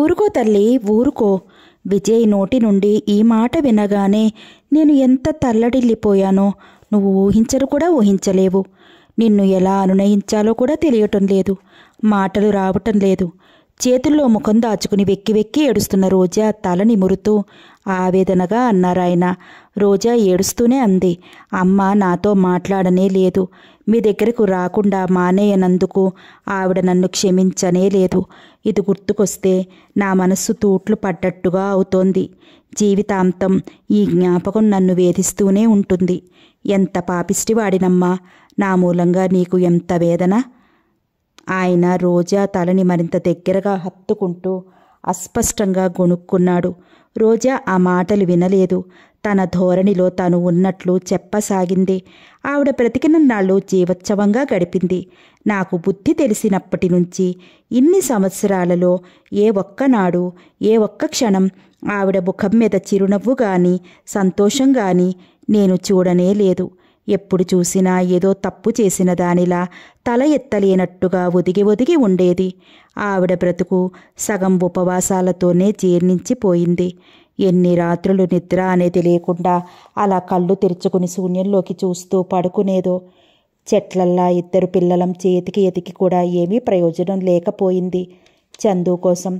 ఊరుకో తల్లి ఊరుకో విజయ్ నోటి నుండి ఈ మాట వినగానే నేను ఎంత తల్లడిల్లిపోయానో నువ్వు ఊహించరు కూడా ఊహించలేవు నిన్ను ఎలా అనునయించాలో కూడా తెలియటం లేదు మాటలు రావటం లేదు చేతుల్లో ముఖం దాచుకుని వెక్కి వెక్కి ఏడుస్తున్న రోజా తల నిమురుతూ ఆవేదనగా అన్నారాయన రోజా ఏడుస్తూనే అంది అమ్మ నాతో మాట్లాడనే లేదు మీ దగ్గరకు రాకుండా మానేయనందుకు ఆవిడ నన్ను క్షమించనే లేదు ఇది గుర్తుకొస్తే నా మనస్సు తూట్లు పడ్డట్టుగా అవుతోంది జీవితాంతం ఈ జ్ఞాపకం నన్ను వేధిస్తూనే ఉంటుంది ఎంత పాపిష్టివాడినమ్మా నా మూలంగా నీకు ఎంత వేదన ఆయన రోజా తలని మరింత దగ్గరగా హత్తుకుంటూ అస్పష్టంగా గొణుక్కున్నాడు రోజా ఆ మాటలు వినలేదు తన ధోరణిలో తను ఉన్నట్లు చెప్పసాగింది ఆవిడ బ్రతికిన నాళ్ళు జీవోత్సవంగా గడిపింది నాకు బుద్ధి తెలిసినప్పటి నుంచి ఇన్ని సంవత్సరాలలో ఏ ఒక్కనాడు ఏ ఒక్క క్షణం ఆవిడ ముఖం మీద చిరునవ్వు గాని సంతోషం నేను చూడనే లేదు ఎప్పుడు చూసినా ఏదో తప్పు చేసిన దానిలా తల ఎత్తలేనట్టుగా ఒదిగి ఒదిగి ఉండేది ఆవిడ బ్రతుకు సగం ఉపవాసాలతోనే జీర్ణించిపోయింది ఎన్ని రాత్రులు నిద్ర అనేది లేకుండా అలా కళ్ళు తెరుచుకుని శూన్యంలోకి చూస్తూ పడుకునేదో చెట్లల్లా ఇద్దరు పిల్లలం చేతికి ఎతికి కూడా ఏమీ ప్రయోజనం లేకపోయింది చందు కోసం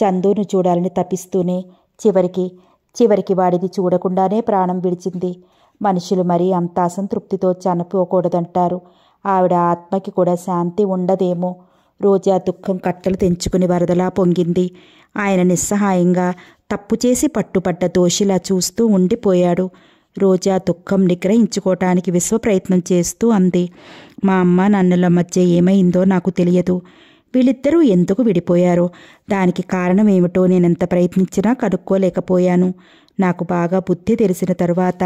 చందును చూడాలని తపిస్తూనే చివరికి చివరికి వాడిని చూడకుండానే ప్రాణం విడిచింది మనుషులు మరీ అంత అసంతృప్తితో చనిపోకూడదంటారు ఆవిడ ఆత్మకి కూడా శాంతి ఉండదేమో రోజా దుఃఖం కట్టలు తెంచుకుని వరదలా పొంగింది ఆయన నిస్సహాయంగా తప్పు చేసి పట్టుపడ్డ దోషిలా చూస్తూ ఉండిపోయాడు రోజా దుఃఖం నిగ్రహించుకోవటానికి విశ్వప్రయత్నం చేస్తూ అంది మా అమ్మ నన్నుల మధ్య ఏమైందో నాకు తెలియదు వీళ్ళిద్దరూ ఎందుకు విడిపోయారో దానికి కారణం ఏమిటో నేనెంత ప్రయత్నించినా కనుక్కోలేకపోయాను నాకు బాగా బుద్ధి తెలిసిన తరువాత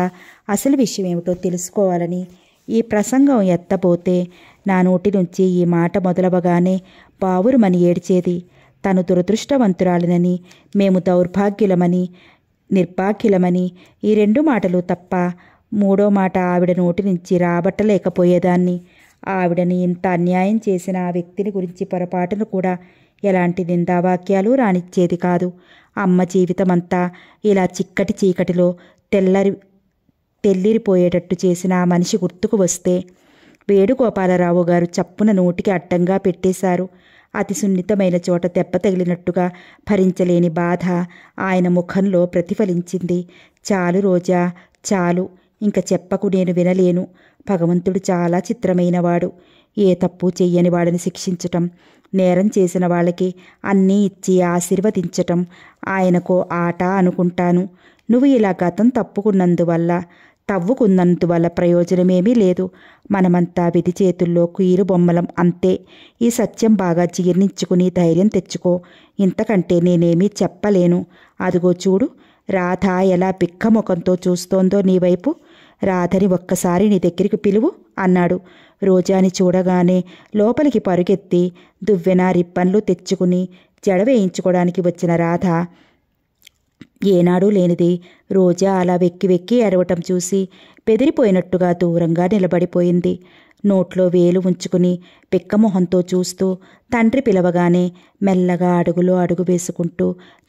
అసలు విషయం ఏమిటో తెలుసుకోవాలని ఈ ప్రసంగం ఎత్తబోతే నా నోటి నుంచి ఈ మాట మొదలవగానే బావురుమని ఏడ్చేది తను దురదృష్టవంతురాలినని మేము దౌర్భాగ్యులమని నిర్భాగ్యులమని ఈ రెండు మాటలు తప్ప మూడో మాట ఆవిడ నోటి నుంచి రాబట్టలేకపోయేదాన్ని ఆవిడని ఇంత అన్యాయం చేసిన ఆ వ్యక్తిని గురించి పొరపాటును కూడా ఎలాంటి నిందావాక్యాలు రానిచ్చేది కాదు అమ్మ జీవితమంతా ఇలా చిక్కటి చీకటిలో తెల్లరి తెల్లిరిపోయేటట్టు చేసిన ఆ మనిషి గుర్తుకు వస్తే వేణుగోపాలరావు గారు చప్పున నోటికి అడ్డంగా పెట్టేశారు అతి సున్నితమైన చోట దెబ్బ తగిలినట్టుగా భరించలేని బాధ ఆయన ముఖంలో ప్రతిఫలించింది చాలు రోజా చాలు ఇంక చెప్పకు నేను వినలేను భగవంతుడు చాలా చిత్రమైనవాడు ఏ తప్పు చెయ్యని వాడిని శిక్షించటం నేరం చేసిన వాళ్ళకి అన్నీ ఇచ్చి ఆశీర్వదించటం ఆయనకో ఆట అనుకుంటాను నువ్వు ఇలా గతం తప్పుకున్నందువల్ల తవ్వుకున్నందువల్ల ప్రయోజనమేమీ లేదు మనమంతా విధి చేతుల్లో కుయిరు బొమ్మలం అంతే ఈ సత్యం బాగా జీర్ణించుకుని ధైర్యం తెచ్చుకో ఇంతకంటే నేనేమీ చెప్పలేను అదిగో చూడు రాధ ఎలా పిక్క ముఖంతో చూస్తోందో నీవైపు రాధని ఒక్కసారి నీ దగ్గరికి పిలువు అన్నాడు రోజాని చూడగానే లోపలికి పరుగెత్తి దువ్వెన రిబ్బన్లు తెచ్చుకుని జడ వేయించుకోవడానికి వచ్చిన రాధ ఏనాడు లేనిది రోజా అలా వెక్కి వెక్కి అరవటం చూసి బెదిరిపోయినట్టుగా దూరంగా నిలబడిపోయింది నోట్లో వేలు ఉంచుకుని పిక్కమొహంతో చూస్తూ తండ్రి పిలవగానే మెల్లగా అడుగులో అడుగు వేసుకుంటూ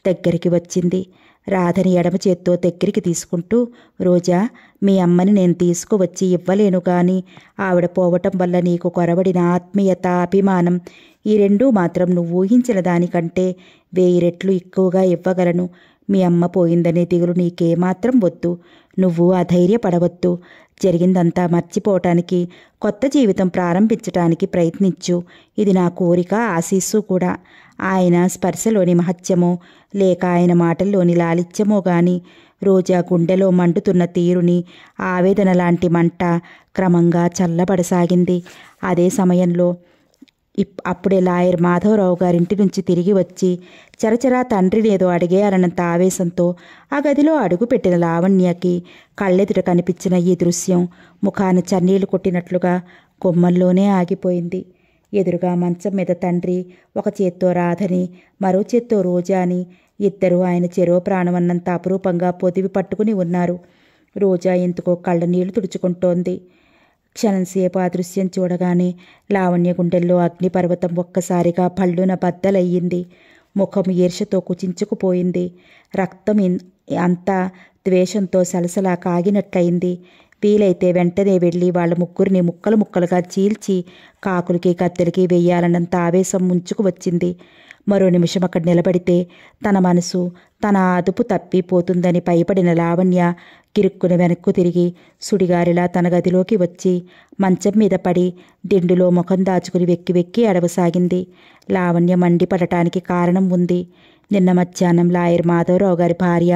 దగ్గరికి వచ్చింది రాధని ఎడమ చేత్తో దగ్గరికి తీసుకుంటూ రోజా మీ అమ్మని నేను తీసుకువచ్చి ఇవ్వలేను కానీ ఆవిడ పోవటం వల్ల నీకు కొరబడిన ఆత్మీయత అభిమానం ఈ రెండూ మాత్రం నువ్వు ఊహించిన దానికంటే వెయ్యి రెట్లు ఎక్కువగా ఇవ్వగలను మీ అమ్మ పోయిందనే దిగులు నీకేమాత్రం వద్దు నువ్వు అధైర్యపడవద్దు జరిగిందంతా మర్చిపోవటానికి కొత్త జీవితం ప్రారంభించటానికి ప్రయత్నించు ఇది నా కోరిక ఆశీస్సు కూడా ఆయన స్పర్శలోని మహత్యమో లేక ఆయన మాటల్లోని లాలిత్యమో గాని రోజా గుండెలో మండుతున్న తీరుని ఆవేదన లాంటి మంట క్రమంగా చల్లబడసాగింది అదే సమయంలో ఇప్ అప్పుడే లాయర్ మాధవరావు గారింటి నుంచి తిరిగి వచ్చి చరచరా తండ్రిని ఏదో అడిగేయాలన్నంత ఆవేశంతో ఆ గదిలో అడుగుపెట్టిన లావణ్యకి కళ్ళెదుట కనిపించిన ఈ దృశ్యం ముఖాన చన్నీళ్లు కొట్టినట్లుగా కొమ్మల్లోనే ఆగిపోయింది ఎదురుగా మంచం మీద తండ్రి ఒక చేత్తో రాధని మరో చేత్తో రోజా అని ఇద్దరూ ఆయన చెరో ప్రాణమన్నంత అపురూపంగా పొదివి పట్టుకుని ఉన్నారు రోజా ఎందుకో కళ్ళ నీళ్లు తుడుచుకుంటోంది క్షణంసేపు ఆ దృశ్యం చూడగానే లావణ్య గుండెల్లో అగ్నిపర్వతం ఒక్కసారిగా పళ్ళున బద్దలయ్యింది ముఖం ఈర్షతో కుచించుకుపోయింది రక్తం అంతా ద్వేషంతో సలసలా కాగినట్లయింది వీలైతే వెంటనే వెళ్ళి వాళ్ళ ముగ్గురిని ముక్కలు ముక్కలుగా చీల్చి కాకులకి కత్తెలకి వెయ్యాలన్నంత ఆవేశం ముంచుకు వచ్చింది మరో నిమిషం అక్కడ నిలబడితే తన మనసు తన అదుపు తప్పిపోతుందని భయపడిన లావణ్య గిరుక్కున వెనక్కు తిరిగి సుడిగారిలా తన గదిలోకి వచ్చి మంచం మీద పడి దిండులో ముఖం దాచుకుని వెక్కి వెక్కి అడవసాగింది లావణ్య మండిపడటానికి కారణం ఉంది నిన్న మధ్యాహ్నం లాయర్ మాధవరావు గారి భార్య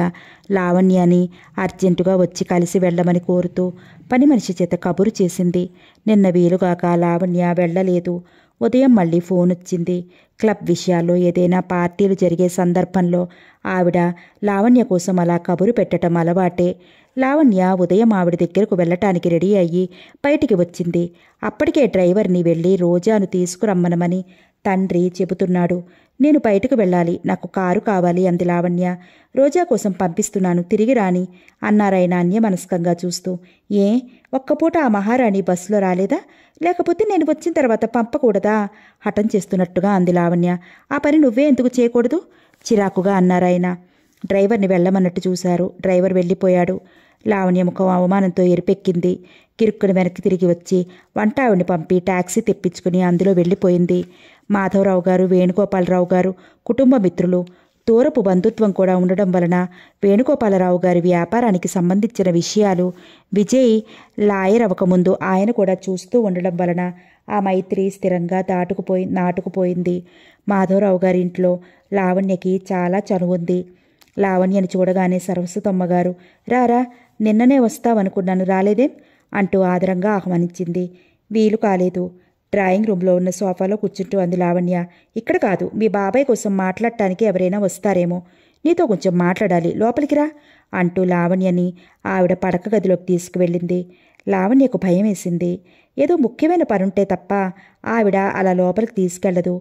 లావణ్య అని అర్జెంటుగా వచ్చి కలిసి వెళ్ళమని కోరుతూ పని మనిషి చేత కబురు చేసింది నిన్న వీలుగాక లావణ్య వెళ్ళలేదు ఉదయం మళ్ళీ ఫోన్ వచ్చింది క్లబ్ విషయాల్లో ఏదైనా పార్టీలు జరిగే సందర్భంలో ఆవిడ లావణ్య కోసం అలా కబురు పెట్టడం అలవాటే లావణ్య ఉదయం ఆవిడ దగ్గరకు వెళ్ళటానికి రెడీ అయ్యి బయటికి వచ్చింది అప్పటికే డ్రైవర్ని వెళ్ళి రోజాను తీసుకురమ్మనమని తండ్రి చెబుతున్నాడు నేను బయటకు వెళ్ళాలి నాకు కారు కావాలి అంది లావణ్య రోజా కోసం పంపిస్తున్నాను తిరిగి రాని అన్నారాయణ మనస్కంగా చూస్తూ ఏ ఒక్కపూట ఆ మహారాణి బస్సులో రాలేదా లేకపోతే నేను వచ్చిన తర్వాత పంపకూడదా హఠం చేస్తున్నట్టుగా అంది లావణ్య ఆ పని నువ్వే ఎందుకు చేయకూడదు చిరాకుగా అన్నారాయణ డ్రైవర్ని వెళ్ళమన్నట్టు చూశారు డ్రైవర్ వెళ్ళిపోయాడు లావణ్య ముఖం అవమానంతో ఎరిపెక్కింది కిరుక్కుని వెనక్కి తిరిగి వచ్చి వంట పంపి ట్యాక్సీ తెప్పించుకుని అందులో వెళ్ళిపోయింది మాధవరావు గారు వేణుగోపాలరావు గారు కుటుంబ మిత్రులు దూరపు బంధుత్వం కూడా ఉండడం వలన వేణుగోపాలరావు గారి వ్యాపారానికి సంబంధించిన విషయాలు విజయ్ లాయర్ అవ్వకముందు ఆయన కూడా చూస్తూ ఉండడం వలన ఆ మైత్రి స్థిరంగా దాటుకుపోయి నాటుకుపోయింది మాధవరావు గారింట్లో లావణ్యకి చాలా చనువుంది లావణ్యని చూడగానే సరస్వతమ్మగారు రారా నిన్ననే వస్తావనుకున్నాను రాలేదేం అంటూ ఆదరంగా ఆహ్వానించింది వీలు కాలేదు డ్రాయింగ్ రూమ్లో ఉన్న సోఫాలో కూర్చుంటూ అంది లావణ్య ఇక్కడ కాదు మీ బాబాయ్ కోసం మాట్లాడటానికి ఎవరైనా వస్తారేమో నీతో కొంచెం మాట్లాడాలి లోపలికి రా అంటూ లావణ్యని ఆవిడ పడక గదిలోకి తీసుకువెళ్ళింది లావణ్యకు భయం వేసింది ఏదో ముఖ్యమైన పనుంటే తప్ప ఆవిడ అలా లోపలికి తీసుకెళ్లదు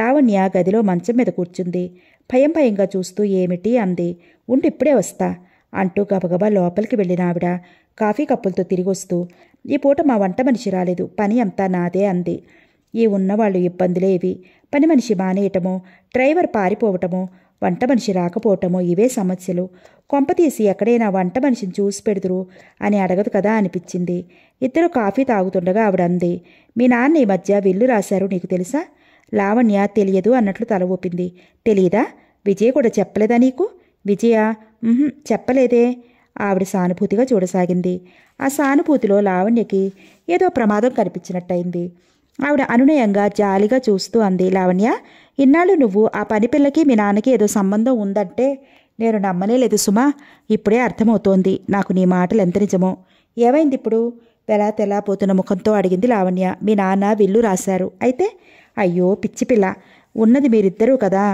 లావణ్య గదిలో మంచం మీద కూర్చుంది భయం భయంగా చూస్తూ ఏమిటి అంది ఉండి ఇప్పుడే వస్తా అంటూ గబగబా లోపలికి వెళ్ళిన ఆవిడ కాఫీ కప్పులతో తిరిగొస్తూ ఈ పూట మా వంట మనిషి రాలేదు పని అంతా నాదే అంది ఈ ఉన్నవాళ్ళు ఇబ్బందులేవి పని మనిషి మానేయటమో డ్రైవర్ పారిపోవటమో వంట మనిషి రాకపోవటమో ఇవే సమస్యలు కొంపతీసి ఎక్కడైనా వంట మనిషిని చూసి పెడుతురు అని అడగదు కదా అనిపించింది ఇద్దరు కాఫీ తాగుతుండగా ఆవిడ అంది మీ నాన్న ఈ మధ్య విల్లు రాశారు నీకు తెలుసా లావణ్య తెలియదు అన్నట్లు తల ఊపింది తెలియదా విజయ్ కూడా చెప్పలేదా నీకు విజయ చెప్పలేదే ఆవిడ సానుభూతిగా చూడసాగింది ఆ సానుభూతిలో లావణ్యకి ఏదో ప్రమాదం కనిపించినట్టయింది ఆవిడ అనునయంగా జాలిగా చూస్తూ అంది లావణ్య ఇన్నాళ్ళు నువ్వు ఆ పని పిల్లకి మీ నాన్నకి ఏదో సంబంధం ఉందంటే నేను లేదు సుమా ఇప్పుడే అర్థమవుతోంది నాకు నీ మాటలు ఎంత నిజమో ఏమైంది ఇప్పుడు వెలా తెలాపోతున్న ముఖంతో అడిగింది లావణ్య మీ నాన్న విల్లు రాశారు అయితే అయ్యో పిచ్చిపిల్ల ఉన్నది మీరిద్దరూ కదా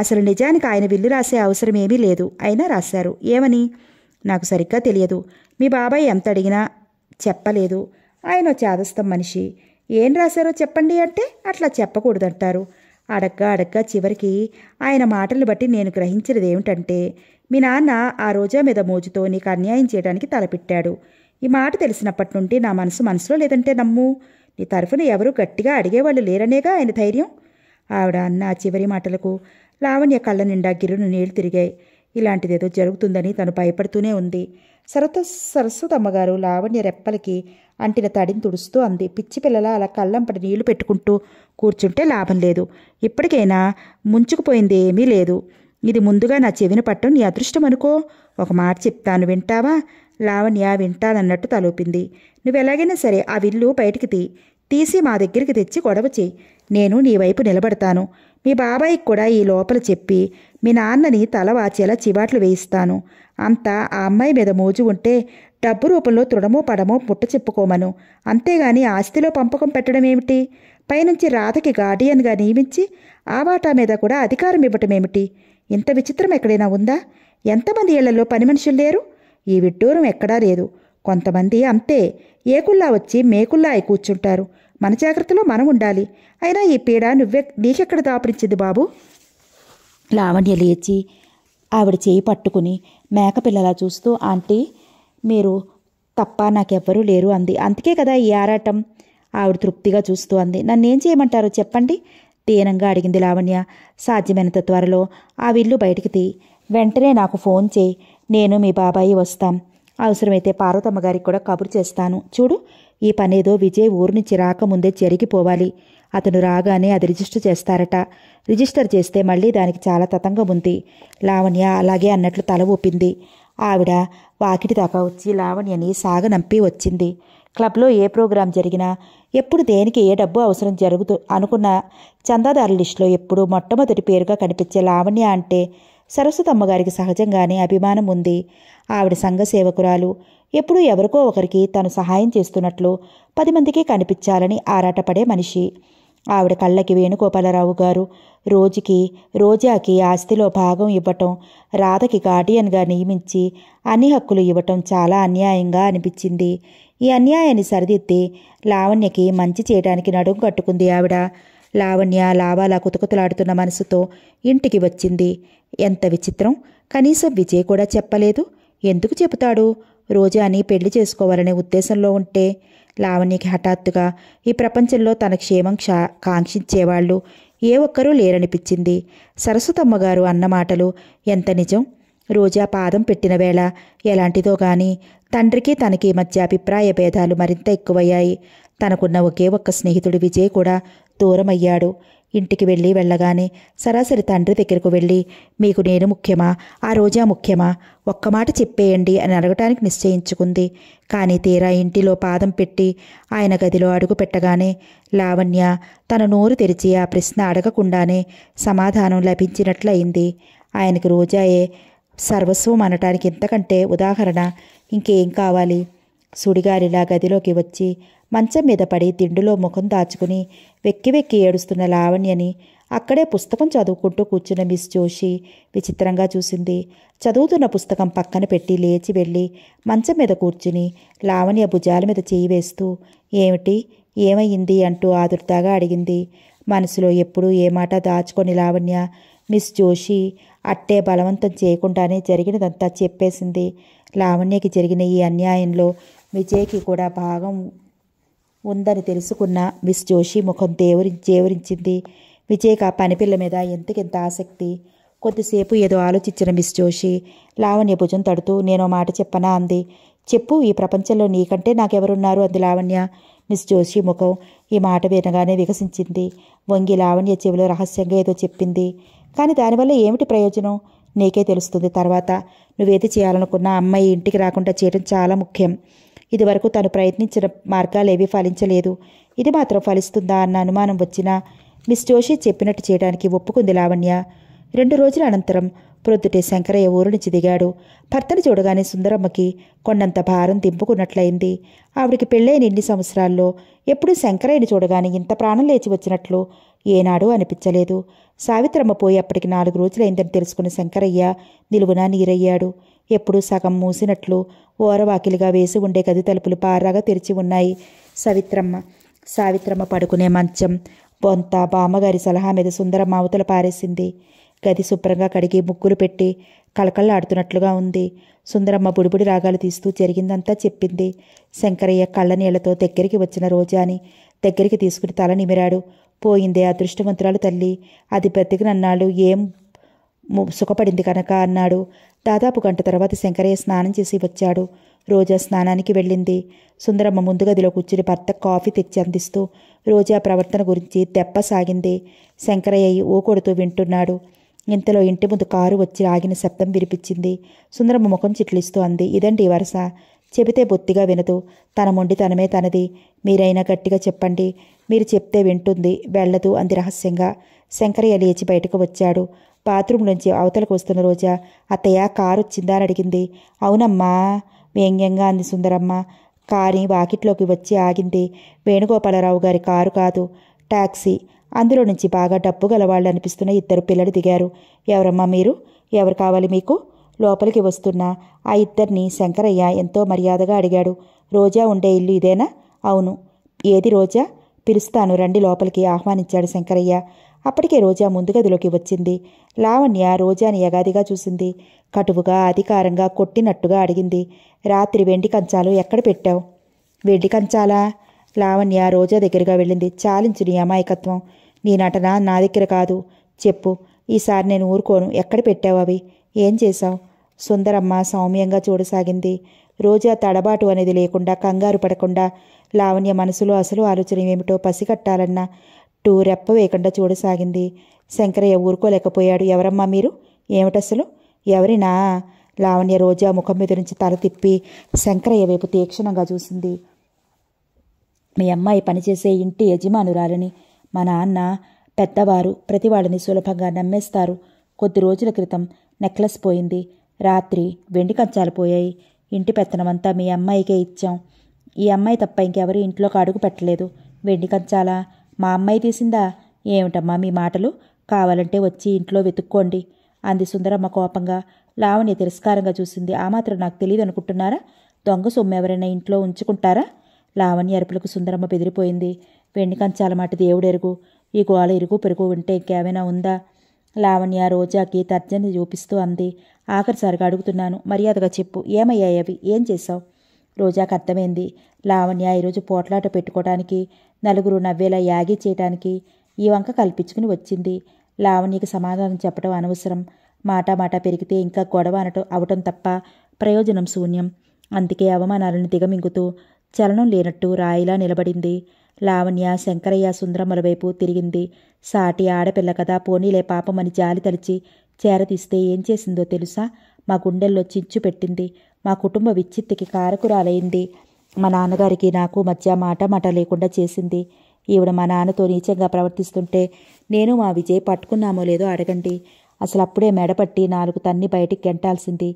అసలు నిజానికి ఆయన విల్లు రాసే అవసరం ఏమీ లేదు అయినా రాశారు ఏమని నాకు సరిగ్గా తెలియదు మీ బాబాయ్ ఎంత అడిగినా చెప్పలేదు ఆయన చేదస్తం మనిషి ఏం రాశారో చెప్పండి అంటే అట్లా చెప్పకూడదంటారు అడగ్గా అడగ్గా చివరికి ఆయన మాటలు బట్టి నేను గ్రహించినది ఏమిటంటే మీ నాన్న ఆ రోజా మీద మోజుతో నీకు అన్యాయం చేయడానికి తలపెట్టాడు ఈ మాట తెలిసినప్పటి నుండి నా మనసు మనసులో లేదంటే నమ్ము నీ తరఫున ఎవరూ గట్టిగా అడిగేవాళ్ళు లేరనేగా ఆయన ధైర్యం ఆవిడ అన్న చివరి మాటలకు లావణ్య కళ్ళ నిండా గిరును నీళ్లు తిరిగాయి ఇలాంటిదేదో జరుగుతుందని తను భయపడుతూనే ఉంది సరత సరస్వతమ్మగారు లావణ్య రెప్పలకి అంటిన తడిని తుడుస్తూ అంది పిచ్చి పిల్లల అలా కళ్ళంపడి నీళ్లు పెట్టుకుంటూ కూర్చుంటే లాభం లేదు ఇప్పటికైనా ముంచుకుపోయింది ఏమీ లేదు ఇది ముందుగా నా చెవిన పట్టం నీ అదృష్టం అనుకో ఒక మాట చెప్తాను వింటావా లావణ్య వింటానన్నట్టు తలూపింది నువ్వెలాగైనా సరే ఆ విల్లు బయటికి తీ తీసి మా దగ్గరికి తెచ్చి గొడవ చేయి నేను నీ వైపు నిలబడతాను మీ బాబాయికి కూడా ఈ లోపల చెప్పి మీ నాన్నని తలవాచేలా చివాట్లు వేయిస్తాను అంతా ఆ అమ్మాయి మీద మోజు ఉంటే డబ్బు రూపంలో తృణమో పడమో పుట్ట చెప్పుకోమను అంతేగాని ఆస్తిలో పంపకం పెట్టడం ఏమిటి పైనుంచి రాధకి గార్డియన్గా నియమించి ఆ వాటా మీద కూడా అధికారం ఇవ్వటమేమిటి ఇంత విచిత్రం ఎక్కడైనా ఉందా ఎంతమంది ఇళ్లలో పని మనుషులు లేరు ఈ విడ్డూరం ఎక్కడా లేదు కొంతమంది అంతే ఏకుల్లా వచ్చి మేకుల్లా అయి కూర్చుంటారు మన జాగ్రత్తలో మనం ఉండాలి అయినా ఈ పీడ నువ్వే నీకెక్కడ దాపరించింది బాబు లావణ్య లేచి ఆవిడ చేయి పట్టుకుని మేకపిల్లలా చూస్తూ ఆంటీ మీరు తప్ప నాకెవ్వరూ లేరు అంది అందుకే కదా ఈ ఆరాటం ఆవిడ తృప్తిగా చూస్తూ అంది నన్నేం చేయమంటారో చెప్పండి దీనంగా అడిగింది లావణ్య సాధ్యమైనంత త్వరలో ఆ విల్లు బయటికి తీ వెంటనే నాకు ఫోన్ చేయి నేను మీ బాబాయి వస్తాం అవసరమైతే పార్వతమ్మ గారికి కూడా కబురు చేస్తాను చూడు ఈ పనేదో విజయ్ ఊరు నుంచి రాకముందే జరిగిపోవాలి అతను రాగానే అది రిజిస్టర్ చేస్తారట రిజిస్టర్ చేస్తే మళ్ళీ దానికి చాలా తతంగం ఉంది లావణ్య అలాగే అన్నట్లు తల ఊపింది ఆవిడ వాకిటి దాకా వచ్చి లావణ్యని సాగనంపి వచ్చింది క్లబ్లో ఏ ప్రోగ్రాం జరిగినా ఎప్పుడు దేనికి ఏ డబ్బు అవసరం జరుగుతూ అనుకున్న చందాదారుల లిస్టులో ఎప్పుడు మొట్టమొదటి పేరుగా కనిపించే లావణ్య అంటే సరస్వతమ్మ గారికి సహజంగానే అభిమానం ఉంది ఆవిడ సంఘ సేవకురాలు ఎప్పుడూ ఎవరికో ఒకరికి తను సహాయం చేస్తున్నట్లు పది కనిపించాలని ఆరాటపడే మనిషి ఆవిడ కళ్ళకి వేణుగోపాలరావు గారు రోజుకి రోజాకి ఆస్తిలో భాగం ఇవ్వటం రాధకి గార్డియన్గా నియమించి అన్ని హక్కులు ఇవ్వటం చాలా అన్యాయంగా అనిపించింది ఈ అన్యాయాన్ని సరిదిద్ది లావణ్యకి మంచి చేయడానికి నడుం కట్టుకుంది ఆవిడ లావణ్య లావాల కుతకుతలాడుతున్న మనసుతో ఇంటికి వచ్చింది ఎంత విచిత్రం కనీసం విజయ్ కూడా చెప్పలేదు ఎందుకు చెబుతాడు రోజా అని పెళ్లి చేసుకోవాలనే ఉద్దేశంలో ఉంటే లావణ్యకి హఠాత్తుగా ఈ ప్రపంచంలో తన క్షేమం క్షా కాంక్షించేవాళ్ళు ఏ ఒక్కరూ లేరనిపించింది సరస్వతమ్మగారు అన్న మాటలు ఎంత నిజం రోజా పాదం పెట్టిన వేళ ఎలాంటిదో గాని తండ్రికి తనకి మధ్య అభిప్రాయ భేదాలు మరింత ఎక్కువయ్యాయి తనకున్న ఒకే ఒక్క స్నేహితుడు విజయ్ కూడా దూరమయ్యాడు ఇంటికి వెళ్ళి వెళ్ళగానే సరాసరి తండ్రి దగ్గరకు వెళ్ళి మీకు నేను ముఖ్యమా ఆ రోజా ముఖ్యమా ఒక్క మాట చెప్పేయండి అని అడగటానికి నిశ్చయించుకుంది కానీ తీరా ఇంటిలో పాదం పెట్టి ఆయన గదిలో అడుగు పెట్టగానే లావణ్య తన నోరు తెరిచి ఆ ప్రశ్న అడగకుండానే సమాధానం లభించినట్లయింది ఆయనకు రోజాయే సర్వస్వం అనటానికి ఇంతకంటే ఉదాహరణ ఇంకేం కావాలి సుడిగాలిలా గదిలోకి వచ్చి మంచం మీద పడి దిండులో ముఖం దాచుకుని వెక్కి వెక్కి ఏడుస్తున్న లావణ్యని అక్కడే పుస్తకం చదువుకుంటూ కూర్చున్న మిస్ జోషి విచిత్రంగా చూసింది చదువుతున్న పుస్తకం పక్కన పెట్టి లేచి వెళ్ళి మంచం మీద కూర్చుని లావణ్య భుజాల మీద చేయి వేస్తూ ఏమిటి ఏమయ్యింది అంటూ ఆదుర్తాగా అడిగింది మనసులో ఎప్పుడూ ఏ మాట దాచుకొని లావణ్య మిస్ జోషి అట్టే బలవంతం చేయకుండానే జరిగినదంతా చెప్పేసింది లావణ్యకి జరిగిన ఈ అన్యాయంలో విజయ్కి కూడా భాగం ఉందని తెలుసుకున్న మిస్ జోషి ముఖం దేవరి జేవరించింది విజయ్కి ఆ పనిపిల్ల మీద ఎంతకింత ఆసక్తి కొద్దిసేపు ఏదో ఆలోచించిన మిస్ జోషి లావణ్య భుజం తడుతూ నేను మాట చెప్పనా అంది చెప్పు ఈ ప్రపంచంలో నీకంటే నాకెవరున్నారు అంది లావణ్య మిస్ జోషి ముఖం ఈ మాట వినగానే వికసించింది వంగి లావణ్య చెవిలో రహస్యంగా ఏదో చెప్పింది కానీ దానివల్ల ఏమిటి ప్రయోజనం నీకే తెలుస్తుంది తర్వాత నువ్వేది చేయాలనుకున్నా అమ్మాయి ఇంటికి రాకుండా చేయడం చాలా ముఖ్యం ఇదివరకు తను ప్రయత్నించిన మార్గాలేవీ ఫలించలేదు ఇది మాత్రం ఫలిస్తుందా అన్న అనుమానం వచ్చినా మిస్ జోషి చెప్పినట్టు చేయడానికి ఒప్పుకుంది లావణ్య రెండు రోజుల అనంతరం ప్రొద్దుటే శంకరయ్య ఊరు నుంచి దిగాడు భర్తను చూడగానే సుందరమ్మకి కొండంత భారం దింపుకున్నట్లయింది ఆవిడికి పెళ్ళైన ఎన్ని సంవత్సరాల్లో ఎప్పుడూ శంకరయ్యని చూడగానే ఇంత ప్రాణం లేచి వచ్చినట్లు ఏనాడూ అనిపించలేదు సావిత్రమ్మ పోయి అప్పటికి నాలుగు రోజులైందని తెలుసుకున్న శంకరయ్య నిలువునా నీరయ్యాడు ఎప్పుడూ సగం మూసినట్లు ఓరవాకిలిగా వేసి ఉండే గది తలుపులు పారాగా తెరిచి ఉన్నాయి సవిత్రమ్మ సావిత్రమ్మ పడుకునే మంచం బొంత బామ్మగారి సలహా మీద సుందరమ్మ అవతల పారేసింది గది శుభ్రంగా కడిగి ముగ్గులు పెట్టి కలకల్లాడుతున్నట్లుగా ఉంది సుందరమ్మ బుడిబుడి రాగాలు తీస్తూ జరిగిందంతా చెప్పింది శంకరయ్య కళ్ళనీళ్లతో దగ్గరికి వచ్చిన రోజాని దగ్గరికి తీసుకుని తల నిమిరాడు పోయిందే అదృష్టవంతురాలు తల్లి అది బ్రతికినన్నాళ్ళు ఏం సుఖపడింది కనుక అన్నాడు దాదాపు గంట తర్వాత శంకరయ్య స్నానం చేసి వచ్చాడు రోజా స్నానానికి వెళ్ళింది సుందరమ్మ ముందు గదిలో కూర్చుని భర్త కాఫీ తెచ్చి అందిస్తూ రోజా ప్రవర్తన గురించి దెబ్బసాగింది శంకరయ్య ఓ కొడుతూ వింటున్నాడు ఇంతలో ఇంటి ముందు కారు వచ్చి ఆగిన శబ్దం వినిపించింది సుందరమ్మ ముఖం చిట్లిస్తూ అంది ఇదండి వరస చెబితే బొత్తిగా వినదు తన మొండి తనమే తనది మీరైనా గట్టిగా చెప్పండి మీరు చెప్తే వింటుంది వెళ్ళదు అంది రహస్యంగా శంకరయ్య లేచి బయటకు వచ్చాడు బాత్రూమ్ నుంచి అవతలకు వస్తున్న రోజా అత్తయ్య కారు వచ్చిందా అని అడిగింది అవునమ్మా వ్యంగ్యంగా అంది సుందరమ్మ కారి వాకిట్లోకి వచ్చి ఆగింది వేణుగోపాలరావు గారి కారు కాదు ట్యాక్సీ అందులో నుంచి బాగా డబ్బు గలవాళ్ళు అనిపిస్తున్న ఇద్దరు పిల్లలు దిగారు ఎవరమ్మా మీరు ఎవరు కావాలి మీకు లోపలికి వస్తున్న ఆ ఇద్దరిని శంకరయ్య ఎంతో మర్యాదగా అడిగాడు రోజా ఉండే ఇల్లు ఇదేనా అవును ఏది రోజా పిలుస్తాను రండి లోపలికి ఆహ్వానించాడు శంకరయ్య అప్పటికే రోజా ముందుగదిలోకి వచ్చింది లావణ్య రోజాని యగాదిగా చూసింది కటువుగా అధికారంగా కొట్టినట్టుగా అడిగింది రాత్రి వెండి కంచాలు ఎక్కడ పెట్టావు వెండి కంచాలా లావణ్య రోజా దగ్గరగా వెళ్ళింది చాలించు నీ అమాయకత్వం నీ నటన నా దగ్గర కాదు చెప్పు ఈసారి నేను ఊరుకోను ఎక్కడ పెట్టావు అవి ఏం చేశావు సుందరమ్మ సౌమ్యంగా చూడసాగింది రోజా తడబాటు అనేది లేకుండా కంగారు పడకుండా లావణ్య మనసులో అసలు ఆలోచన ఏమిటో పసిగట్టాలన్నా అంటూ రెప్ప వేయకుండా చూడసాగింది శంకరయ్య ఊరుకోలేకపోయాడు ఎవరమ్మా మీరు ఏమిటసలు ఎవరినా లావణ్య రోజా ముఖం మీద నుంచి తల తిప్పి శంకరయ్య వైపు తీక్షణంగా చూసింది మీ అమ్మాయి పనిచేసే ఇంటి యజమానురాలని మా నాన్న పెద్దవారు ప్రతి వాళ్ళని సులభంగా నమ్మేస్తారు కొద్ది రోజుల క్రితం నెక్లెస్ పోయింది రాత్రి వెండి కంచాలు పోయాయి ఇంటి పెత్తనమంతా మీ అమ్మాయికే ఇచ్చాం ఈ అమ్మాయి తప్ప ఇంకెవరు ఇంట్లోకి అడుగు పెట్టలేదు వెండి కంచాలా మా అమ్మాయి తీసిందా ఏమిటమ్మా మీ మాటలు కావాలంటే వచ్చి ఇంట్లో వెతుక్కోండి అంది సుందరమ్మ కోపంగా లావణ్య తిరస్కారంగా చూసింది ఆ మాత్రం నాకు తెలియదు అనుకుంటున్నారా దొంగ సొమ్ము ఎవరైనా ఇంట్లో ఉంచుకుంటారా లావణ్య అరుపులకు సుందరమ్మ బెదిరిపోయింది వెండి కంచాల మాట దేవుడెరుగు ఈ గోళ ఇరుగు పెరుగు ఉంటే ఇంకేమైనా ఉందా లావణ్య రోజాకి తర్జని చూపిస్తూ అంది ఆఖరిసారిగా అడుగుతున్నాను మర్యాదగా చెప్పు ఏమయ్యాయి అవి ఏం చేశావు రోజాకు అర్థమైంది లావణ్య ఈరోజు పోట్లాట పెట్టుకోవడానికి నలుగురు నవ్వేలా యాగి చేయటానికి ఈ వంక కల్పించుకుని వచ్చింది లావణ్యకి సమాధానం చెప్పడం అనవసరం మాట మాట పెరిగితే ఇంకా గొడవ అనటం అవటం తప్ప ప్రయోజనం శూన్యం అందుకే అవమానాలను దిగమింగుతూ చలనం లేనట్టు రాయిలా నిలబడింది లావణ్య శంకరయ్య సుందరమ్మల వైపు తిరిగింది సాటి ఆడపిల్ల కదా పోనీలే పాపమని జాలి తలిచి చేరతీస్తే ఏం చేసిందో తెలుసా మా గుండెల్లో చించు పెట్టింది మా కుటుంబ విచ్చిత్తికి కారకురాలైంది మా నాన్నగారికి నాకు మధ్య మాట మాట లేకుండా చేసింది ఈవిడ మా నాన్నతో నీచంగా ప్రవర్తిస్తుంటే నేను మా విజయ్ పట్టుకున్నామో లేదో అడగండి అసలు అప్పుడే మెడపట్టి నాలుగు తన్ని బయటికి గెంటాల్సింది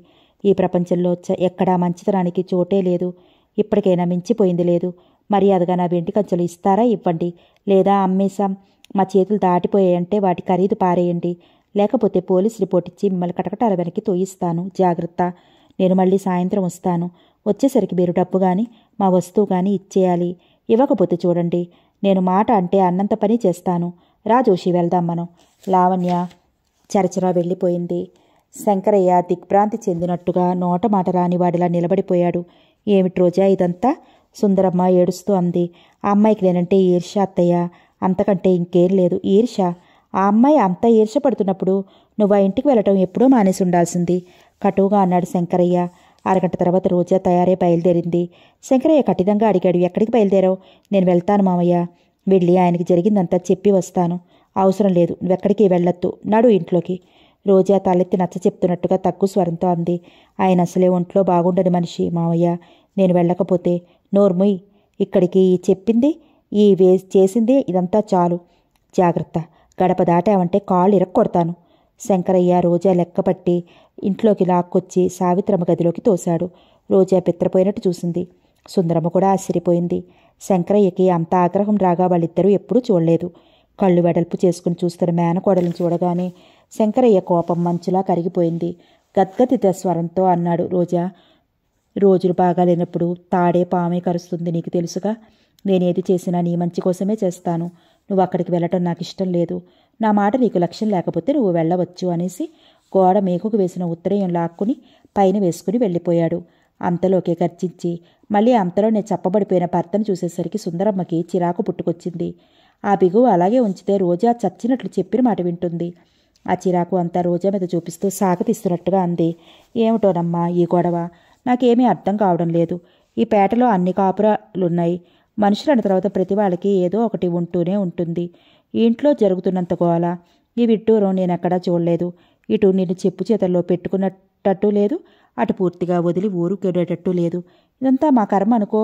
ఈ ప్రపంచంలో ఎక్కడా మంచితనానికి చోటే లేదు ఇప్పటికైనా మించిపోయింది లేదు మర్యాదగా నా వెంటి కంచెలు ఇస్తారా ఇవ్వండి లేదా అమ్మేశాం మా చేతులు దాటిపోయాయంటే వాటి ఖరీదు పారేయండి లేకపోతే పోలీస్ రిపోర్ట్ ఇచ్చి మిమ్మల్ని కటకటాల వెనక్కి తోయిస్తాను జాగ్రత్త నేను మళ్ళీ సాయంత్రం వస్తాను వచ్చేసరికి మీరు డబ్బు కానీ మా వస్తువు కానీ ఇచ్చేయాలి ఇవ్వకపోతే చూడండి నేను మాట అంటే అన్నంత పని చేస్తాను రా జోషి వెళ్దాం మనం లావణ్య చరచరా వెళ్ళిపోయింది శంకరయ్య దిగ్భ్రాంతి చెందినట్టుగా నోట మాట రానివాడిలా నిలబడిపోయాడు ఏమిటి రోజా ఇదంతా సుందరమ్మ ఏడుస్తూ అంది ఆ అమ్మాయికి నేనంటే ఈర్ష అత్తయ్య అంతకంటే ఇంకేం లేదు ఈర్ష ఆ అమ్మాయి అంత ఈర్ష పడుతున్నప్పుడు నువ్వు ఆ ఇంటికి వెళ్ళటం ఎప్పుడూ మానేసి ఉండాల్సింది కటువుగా అన్నాడు శంకరయ్య అరగంట తర్వాత రోజా తయారై బయలుదేరింది శంకరయ్య కఠినంగా అడిగాడు ఎక్కడికి బయలుదేరావు నేను వెళ్తాను మామయ్య వెళ్ళి ఆయనకి జరిగిందంతా చెప్పి వస్తాను అవసరం లేదు నువ్వెక్కడికి వెళ్ళొద్దు నడు ఇంట్లోకి రోజా తలెత్తి నచ్చ చెప్తున్నట్టుగా తక్కువ స్వరంతో అంది ఆయన అసలే ఒంట్లో బాగుండని మనిషి మావయ్య నేను వెళ్ళకపోతే నోర్ముయ్ ఇక్కడికి చెప్పింది ఈ వే చేసింది ఇదంతా చాలు జాగ్రత్త గడప దాటావంటే కాళ్ళు ఇరక్కొడతాను శంకరయ్య రోజా లెక్కపట్టి ఇంట్లోకి లాక్కొచ్చి సావిత్రమ్మ గదిలోకి తోశాడు రోజా పిత్రపోయినట్టు చూసింది సుందరమ్మ కూడా ఆశ్చర్యపోయింది శంకరయ్యకి అంత ఆగ్రహం రాగా వాళ్ళిద్దరూ ఎప్పుడూ చూడలేదు కళ్ళు వెడల్పు చేసుకుని చూస్తున్న మేనకోడలను చూడగానే శంకరయ్య కోపం మంచులా కరిగిపోయింది గద్గదిత స్వరంతో అన్నాడు రోజా రోజులు బాగా లేనప్పుడు తాడే పామే కరుస్తుంది నీకు తెలుసుగా నేనేది చేసినా నీ మంచి కోసమే చేస్తాను నువ్వు అక్కడికి వెళ్ళటం నాకు ఇష్టం లేదు నా మాట నీకు లక్ష్యం లేకపోతే నువ్వు వెళ్ళవచ్చు అనేసి గోడ మేకుకు వేసిన ఉత్తరయం లాక్కుని పైన వేసుకుని వెళ్ళిపోయాడు అంతలోకే గర్జించి మళ్ళీ అంతలో నేను చెప్పబడిపోయిన భర్తను చూసేసరికి సుందరమ్మకి చిరాకు పుట్టుకొచ్చింది ఆ బిగువు అలాగే ఉంచితే రోజా చచ్చినట్లు చెప్పిన మాట వింటుంది ఆ చిరాకు అంతా రోజా మీద చూపిస్తూ తీస్తున్నట్టుగా అంది ఏమిటోనమ్మా ఈ గొడవ నాకేమీ అర్థం కావడం లేదు ఈ పేటలో అన్ని కాపురాలున్నాయి మనుషులు తర్వాత ప్రతి వాళ్ళకి ఏదో ఒకటి ఉంటూనే ఉంటుంది ఇంట్లో జరుగుతున్నంత గోళ ఈ విట్టూరం నేనెక్కడా చూడలేదు ఇటు నేను చెప్పు చేతల్లో పెట్టుకున్నట్టు లేదు అటు పూర్తిగా వదిలి ఊరు లేదు ఇదంతా మా కర్మ అనుకో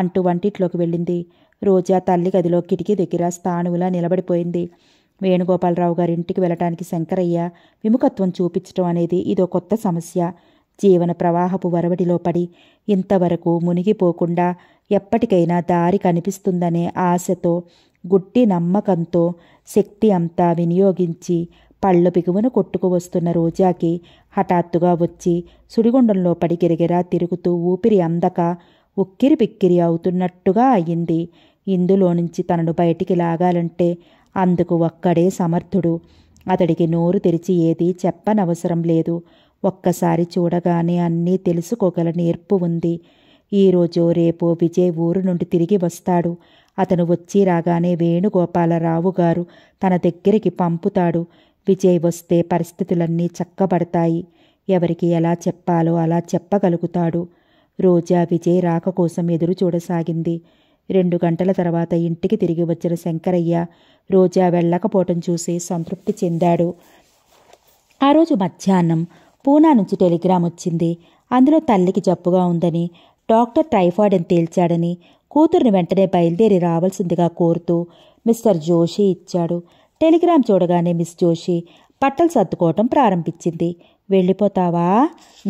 అంటూ వంటిట్లోకి వెళ్ళింది రోజా తల్లి గదిలో కిటికీ దగ్గర స్థానువులా నిలబడిపోయింది వేణుగోపాలరావు గారింటికి వెళ్ళటానికి శంకరయ్య విముఖత్వం చూపించడం అనేది ఇదో కొత్త సమస్య జీవన ప్రవాహపు వరవడిలో పడి ఇంతవరకు మునిగిపోకుండా ఎప్పటికైనా దారి కనిపిస్తుందనే ఆశతో గుట్టి నమ్మకంతో శక్తి అంతా వినియోగించి పళ్ళ కొట్టుకు కొట్టుకువస్తున్న రోజాకి హఠాత్తుగా వచ్చి సుడిగుండంలో పడిగిరిగిరా తిరుగుతూ ఊపిరి అందక ఉక్కిరి పిక్కిరి అవుతున్నట్టుగా అయ్యింది ఇందులో నుంచి తనను బయటికి లాగాలంటే అందుకు ఒక్కడే సమర్థుడు అతడికి నోరు తెరిచి ఏదీ చెప్పనవసరం లేదు ఒక్కసారి చూడగానే అన్నీ తెలుసుకోగల నేర్పు ఉంది ఈరోజో రేపో విజయ్ ఊరు నుండి తిరిగి వస్తాడు అతను వచ్చి రాగానే వేణుగోపాలరావు గారు తన దగ్గరికి పంపుతాడు విజయ్ వస్తే పరిస్థితులన్నీ చక్కబడతాయి ఎవరికి ఎలా చెప్పాలో అలా చెప్పగలుగుతాడు రోజా విజయ్ రాక కోసం ఎదురు చూడసాగింది రెండు గంటల తర్వాత ఇంటికి తిరిగి వచ్చిన శంకరయ్య రోజా వెళ్ళకపోవటం చూసి సంతృప్తి చెందాడు ఆ రోజు మధ్యాహ్నం పూనా నుంచి టెలిగ్రామ్ వచ్చింది అందులో తల్లికి జబ్బుగా ఉందని డాక్టర్ టైఫాయిడ్ అని తేల్చాడని కూతుర్ని వెంటనే బయలుదేరి రావాల్సిందిగా కోరుతూ మిస్టర్ జోషి ఇచ్చాడు టెలిగ్రామ్ చూడగానే మిస్ జోషి పట్టలు సర్దుకోవటం ప్రారంభించింది వెళ్ళిపోతావా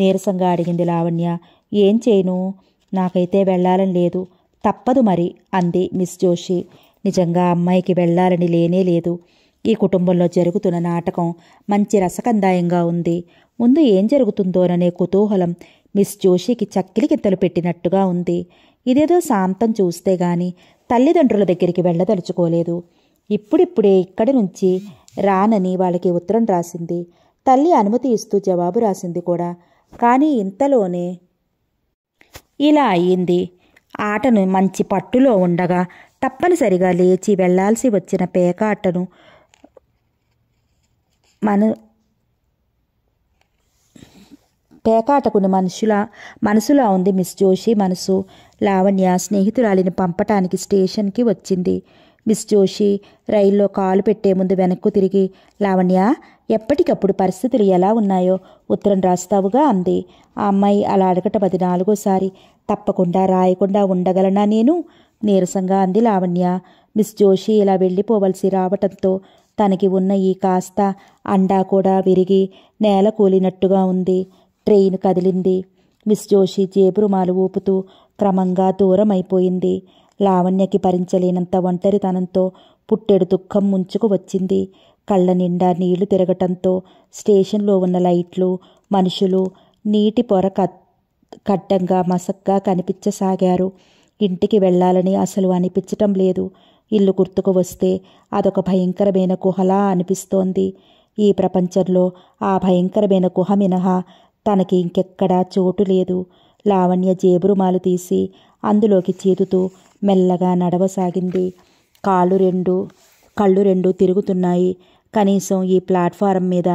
నీరసంగా అడిగింది లావణ్య ఏం చేయను నాకైతే వెళ్ళాలని లేదు తప్పదు మరి అంది మిస్ జోషి నిజంగా అమ్మాయికి వెళ్ళాలని లేనే లేదు ఈ కుటుంబంలో జరుగుతున్న నాటకం మంచి రసకందాయంగా ఉంది ముందు ఏం జరుగుతుందోననే కుతూహలం మిస్ జోషికి చక్కిలి గింతలు పెట్టినట్టుగా ఉంది ఇదేదో శాంతం చూస్తే గాని తల్లిదండ్రుల దగ్గరికి వెళ్ళదలుచుకోలేదు ఇప్పుడిప్పుడే ఇక్కడి నుంచి రానని వాళ్ళకి ఉత్తరం రాసింది తల్లి అనుమతి ఇస్తూ జవాబు రాసింది కూడా కానీ ఇంతలోనే ఇలా అయ్యింది ఆటను మంచి పట్టులో ఉండగా తప్పనిసరిగా లేచి వెళ్లాల్సి వచ్చిన పేక ఆటను మన పేకాటకుని మనుషుల మనసులా ఉంది మిస్ జోషి మనసు లావణ్య స్నేహితురాలిని పంపటానికి స్టేషన్కి వచ్చింది మిస్ జోషి రైల్లో కాలు పెట్టే ముందు వెనక్కు తిరిగి లావణ్య ఎప్పటికప్పుడు పరిస్థితులు ఎలా ఉన్నాయో ఉత్తరం రాస్తావుగా అంది ఆ అమ్మాయి అలా అడగట పది నాలుగోసారి తప్పకుండా రాయకుండా ఉండగలనా నేను నీరసంగా అంది లావణ్య మిస్ జోషి ఇలా వెళ్ళిపోవలసి రావటంతో తనకి ఉన్న ఈ కాస్త అండా కూడా విరిగి నేల కూలినట్టుగా ఉంది ట్రైన్ కదిలింది జోషి జేబురుమాలు ఊపుతూ క్రమంగా దూరమైపోయింది లావణ్యకి భరించలేనంత ఒంటరితనంతో పుట్టెడు దుఃఖం ముంచుకు వచ్చింది కళ్ళ నిండా నీళ్లు తిరగటంతో స్టేషన్లో ఉన్న లైట్లు మనుషులు నీటి పొర కట్టంగా మసగ్గా కనిపించసాగారు ఇంటికి వెళ్ళాలని అసలు అనిపించటం లేదు ఇల్లు గుర్తుకు వస్తే అదొక భయంకరమైన గుహలా అనిపిస్తోంది ఈ ప్రపంచంలో ఆ భయంకరమైన గుహ మినహా తనకి ఇంకెక్కడా చోటు లేదు లావణ్య జేబురుమాలు తీసి అందులోకి చేతుతూ మెల్లగా నడవసాగింది కాళ్ళు రెండు కళ్ళు రెండు తిరుగుతున్నాయి కనీసం ఈ ప్లాట్ఫారం మీద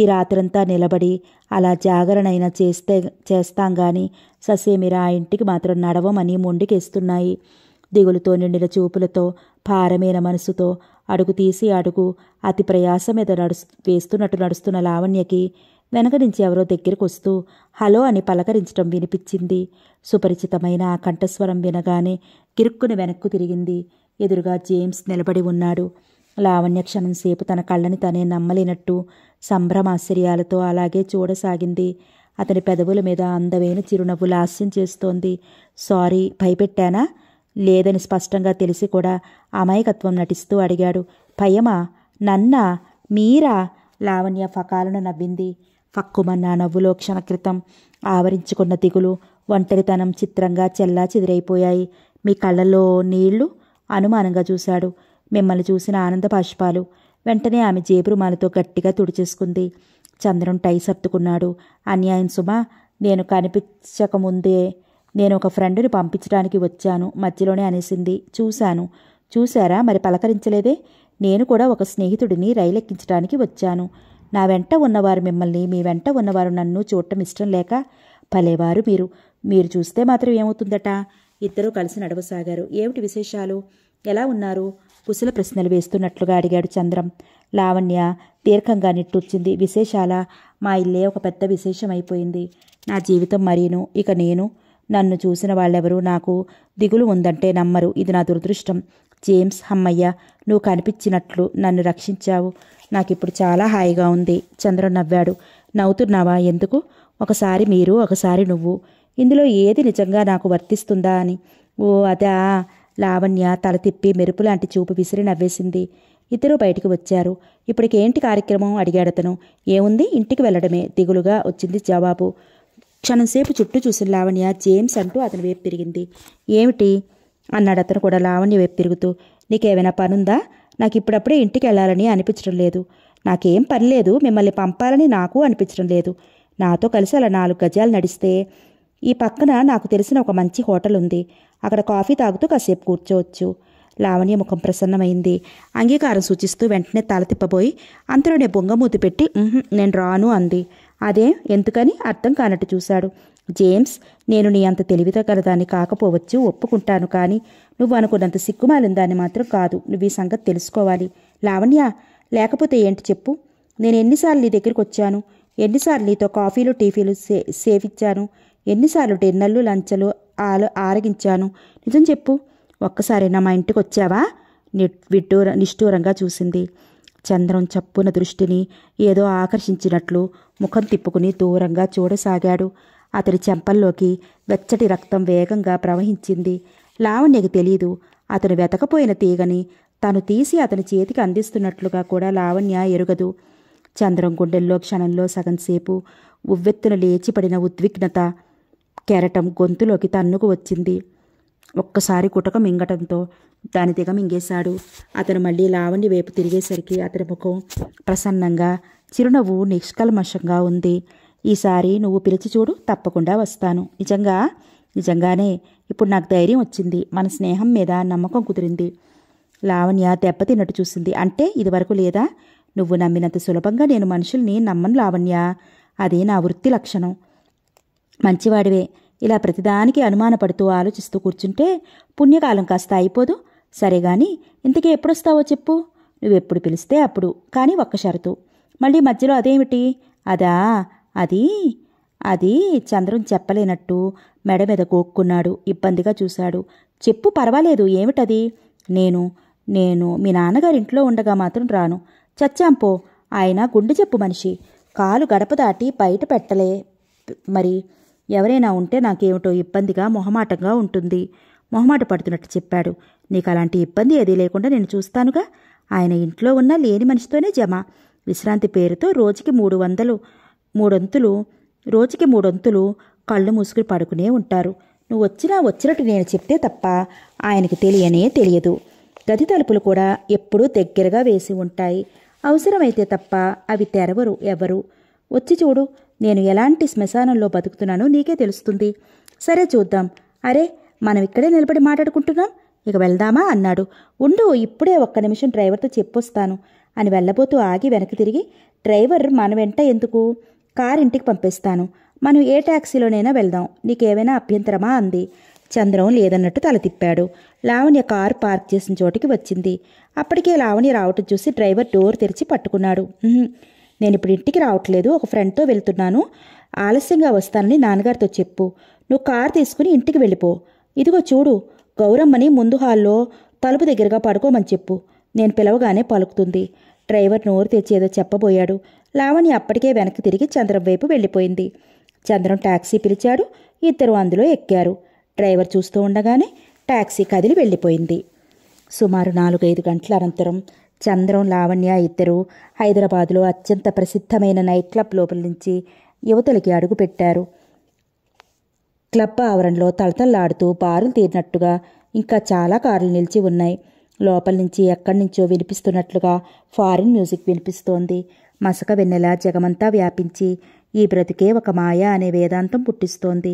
ఈ రాత్రంతా నిలబడి అలా జాగరణైనా చేస్తే చేస్తాం గాని ససేమిరా ఆ ఇంటికి మాత్రం నడవమని మొండికేస్తున్నాయి దిగులుతో నిండిన చూపులతో భారమైన మనసుతో అడుగు తీసి అడుగు అతి ప్రయాస మీద నడుస్తు వేస్తున్నట్టు నడుస్తున్న లావణ్యకి వెనక నుంచి ఎవరో దగ్గరకు వస్తూ హలో అని పలకరించడం వినిపించింది సుపరిచితమైన ఆ కంఠస్వరం వినగానే గిరుక్కుని వెనక్కు తిరిగింది ఎదురుగా జేమ్స్ నిలబడి ఉన్నాడు లావణ్య సేపు తన కళ్ళని తనే నమ్మలేనట్టు సంభ్రమాశ్చర్యాలతో అలాగే చూడసాగింది అతని పెదవుల మీద అందమైన చిరునవ్వు లాస్యం చేస్తోంది సారీ భయపెట్టానా లేదని స్పష్టంగా తెలిసి కూడా అమాయకత్వం నటిస్తూ అడిగాడు భయమా నన్నా మీరా లావణ్య ఫకాలను నవ్వింది ఫక్కుమన్న నవ్వులో క్షణక్రితం ఆవరించుకున్న దిగులు ఒంటరితనం చిత్రంగా చెల్లా చెదిరైపోయాయి మీ కళ్ళల్లో నీళ్లు అనుమానంగా చూశాడు మిమ్మల్ని చూసిన ఆనంద పాష్పాలు వెంటనే ఆమె జేబురుమాలతో గట్టిగా తుడిచేసుకుంది చంద్రం టై సర్దుకున్నాడు అన్యాయం సుమా నేను కనిపించకముందే నేను ఒక ఫ్రెండ్ని పంపించడానికి వచ్చాను మధ్యలోనే అనేసింది చూశాను చూశారా మరి పలకరించలేదే నేను కూడా ఒక స్నేహితుడిని రైలెక్కించడానికి వచ్చాను నా వెంట ఉన్నవారు మిమ్మల్ని మీ వెంట ఉన్నవారు నన్ను చూడటం ఇష్టం లేక పలేవారు మీరు మీరు చూస్తే మాత్రం ఏమవుతుందట ఇద్దరూ కలిసి నడవసాగారు ఏమిటి విశేషాలు ఎలా ఉన్నారు కుశల ప్రశ్నలు వేస్తున్నట్లుగా అడిగాడు చంద్రం లావణ్య దీర్ఘంగా నిట్టూర్చింది విశేషాల మా ఇల్లే ఒక పెద్ద విశేషం అయిపోయింది నా జీవితం మరీను ఇక నేను నన్ను చూసిన వాళ్ళెవరూ నాకు దిగులు ఉందంటే నమ్మరు ఇది నా దురదృష్టం జేమ్స్ హమ్మయ్య నువ్వు కనిపించినట్లు నన్ను రక్షించావు నాకిప్పుడు చాలా హాయిగా ఉంది చంద్ర నవ్వాడు నవ్వుతున్నావా ఎందుకు ఒకసారి మీరు ఒకసారి నువ్వు ఇందులో ఏది నిజంగా నాకు వర్తిస్తుందా అని ఓ అదా లావణ్య తల తిప్పి మెరుపు లాంటి చూపు విసిరి నవ్వేసింది ఇద్దరు బయటికి వచ్చారు ఇప్పటికేంటి కార్యక్రమం అడిగాడతను ఏముంది ఇంటికి వెళ్ళడమే దిగులుగా వచ్చింది జవాబు క్షణంసేపు చుట్టూ చూసిన లావణ్య జేమ్స్ అంటూ అతని వైపు తిరిగింది ఏమిటి అన్నాడు అతను కూడా లావణ్య వైపు తిరుగుతూ నీకేమైనా పనుందా నాకు ఇప్పుడప్పుడే ఇంటికి వెళ్ళాలని అనిపించడం లేదు నాకేం పని లేదు మిమ్మల్ని పంపాలని నాకు అనిపించడం లేదు నాతో కలిసి అలా నాలుగు గజాలు నడిస్తే ఈ పక్కన నాకు తెలిసిన ఒక మంచి హోటల్ ఉంది అక్కడ కాఫీ తాగుతూ కాసేపు కూర్చోవచ్చు లావణ్య ముఖం ప్రసన్నమైంది అంగీకారం సూచిస్తూ వెంటనే తల తిప్పబోయి అంతలోనే బొంగమూతి పెట్టి నేను రాను అంది అదే ఎందుకని అర్థం కానట్టు చూశాడు జేమ్స్ నేను నీ అంత గలదాన్ని కాకపోవచ్చు ఒప్పుకుంటాను కానీ నువ్వు అనుకున్నంత సిగ్గుమాలిందాన్ని మాత్రం కాదు నువ్వు ఈ సంగతి తెలుసుకోవాలి లావణ్య లేకపోతే ఏంటి చెప్పు నేను ఎన్నిసార్లు నీ దగ్గరికి వచ్చాను ఎన్నిసార్లు నీతో కాఫీలు టీఫీలు సే సేవిచ్చాను ఎన్నిసార్లు డిన్నర్లు లంచలు ఆలో ఆరగించాను నిజం చెప్పు ఒక్కసారైనా మా ఇంటికి వచ్చావా విడ్డూర నిష్ఠూరంగా చూసింది చంద్రం చప్పున దృష్టిని ఏదో ఆకర్షించినట్లు ముఖం తిప్పుకుని దూరంగా చూడసాగాడు అతడి చెంపల్లోకి వెచ్చటి రక్తం వేగంగా ప్రవహించింది లావణ్యకి తెలియదు అతను వెతకపోయిన తీగని తను తీసి అతని చేతికి అందిస్తున్నట్లుగా కూడా లావణ్య ఎరుగదు చంద్రం గుండెల్లో క్షణంలో సగంసేపు ఉవ్వెత్తున లేచిపడిన ఉద్విగ్నత కెరటం గొంతులోకి తన్నుకు వచ్చింది ఒక్కసారి కుటక మింగటంతో దాని దిగమింగేశాడు మింగేశాడు అతను మళ్ళీ లావణ్య వైపు తిరిగేసరికి అతని ముఖం ప్రసన్నంగా చిరునవ్వు నిష్కల్మషంగా ఉంది ఈసారి నువ్వు పిలిచి చూడు తప్పకుండా వస్తాను నిజంగా నిజంగానే ఇప్పుడు నాకు ధైర్యం వచ్చింది మన స్నేహం మీద నమ్మకం కుదిరింది లావణ్య దెబ్బతిన్నట్టు చూసింది అంటే ఇదివరకు లేదా నువ్వు నమ్మినంత సులభంగా నేను మనుషుల్ని నమ్మను లావణ్య అదే నా వృత్తి లక్షణం మంచివాడివే ఇలా ప్రతిదానికి అనుమానపడుతూ ఆలోచిస్తూ కూర్చుంటే పుణ్యకాలం కాస్త అయిపోదు సరే గాని ఇంతకీ ఎప్పుడొస్తావో చెప్పు నువ్వెప్పుడు పిలిస్తే అప్పుడు కానీ ఒక్క షరతు మళ్ళీ మధ్యలో అదేమిటి అదా అది అది చంద్రం చెప్పలేనట్టు మెడ మీద కోక్కున్నాడు ఇబ్బందిగా చూశాడు చెప్పు పర్వాలేదు ఏమిటది నేను నేను మీ నాన్నగారింట్లో ఉండగా మాత్రం రాను చచ్చాంపో ఆయన గుండె చెప్పు మనిషి కాలు గడప దాటి బయట పెట్టలే మరి ఎవరైనా ఉంటే నాకేమిటో ఇబ్బందిగా మొహమాటంగా ఉంటుంది మొహమాట పడుతున్నట్టు చెప్పాడు నీకు అలాంటి ఇబ్బంది ఏదీ లేకుండా నేను చూస్తానుగా ఆయన ఇంట్లో ఉన్న లేని మనిషితోనే జమ విశ్రాంతి పేరుతో రోజుకి మూడు వందలు మూడొంతులు రోజుకి మూడొంతులు కళ్ళు మూసుకుని పడుకునే ఉంటారు నువ్వు వచ్చినా వచ్చినట్టు నేను చెప్తే తప్ప ఆయనకి తెలియనే తెలియదు గది తలుపులు కూడా ఎప్పుడూ దగ్గరగా వేసి ఉంటాయి అవసరమైతే తప్ప అవి తెరవరు ఎవరు వచ్చి చూడు నేను ఎలాంటి శ్మశానంలో బతుకుతున్నానో నీకే తెలుస్తుంది సరే చూద్దాం అరే మనం ఇక్కడే నిలబడి మాట్లాడుకుంటున్నాం ఇక వెళ్దామా అన్నాడు ఉండు ఇప్పుడే ఒక్క నిమిషం డ్రైవర్తో చెప్పొస్తాను అని వెళ్ళబోతూ ఆగి వెనక్కి తిరిగి డ్రైవర్ మన వెంట ఎందుకు కార్ ఇంటికి పంపిస్తాను మనం ఏ ట్యాక్సీలోనైనా వెళ్దాం నీకేమైనా అభ్యంతరమా అంది చంద్రం లేదన్నట్టు తల తిప్పాడు లావణ్య కారు పార్క్ చేసిన చోటికి వచ్చింది అప్పటికే లావణ్య రావటం చూసి డ్రైవర్ డోర్ తెరిచి పట్టుకున్నాడు నేను ఇప్పుడు ఇంటికి రావట్లేదు ఒక ఫ్రెండ్తో వెళ్తున్నాను ఆలస్యంగా వస్తానని నాన్నగారితో చెప్పు నువ్వు కారు తీసుకుని ఇంటికి వెళ్ళిపో ఇదిగో చూడు గౌరమ్మని ముందు హాల్లో తలుపు దగ్గరగా పడుకోమని చెప్పు నేను పిలవగానే పలుకుతుంది డ్రైవర్ నోరు తెచ్చేదో చెప్పబోయాడు లావణ్య అప్పటికే వెనక్కి తిరిగి చంద్రం వైపు వెళ్ళిపోయింది చంద్రం టాక్సీ పిలిచాడు ఇద్దరు అందులో ఎక్కారు డ్రైవర్ చూస్తూ ఉండగానే టాక్సీ కదిలి వెళ్ళిపోయింది సుమారు నాలుగైదు గంటల అనంతరం చంద్రం లావణ్య ఇద్దరు హైదరాబాదులో అత్యంత ప్రసిద్ధమైన నైట్ క్లబ్ లోపల నుంచి యువతలకి అడుగుపెట్టారు క్లబ్ ఆవరణలో తలతల్లాడుతూ బారులు తీరినట్టుగా ఇంకా చాలా కార్లు నిలిచి ఉన్నాయి లోపల నుంచి ఎక్కడి నుంచో వినిపిస్తున్నట్లుగా ఫారిన్ మ్యూజిక్ వినిపిస్తోంది మసక వెన్నెల జగమంతా వ్యాపించి ఈ బ్రతికే ఒక మాయ అనే వేదాంతం పుట్టిస్తోంది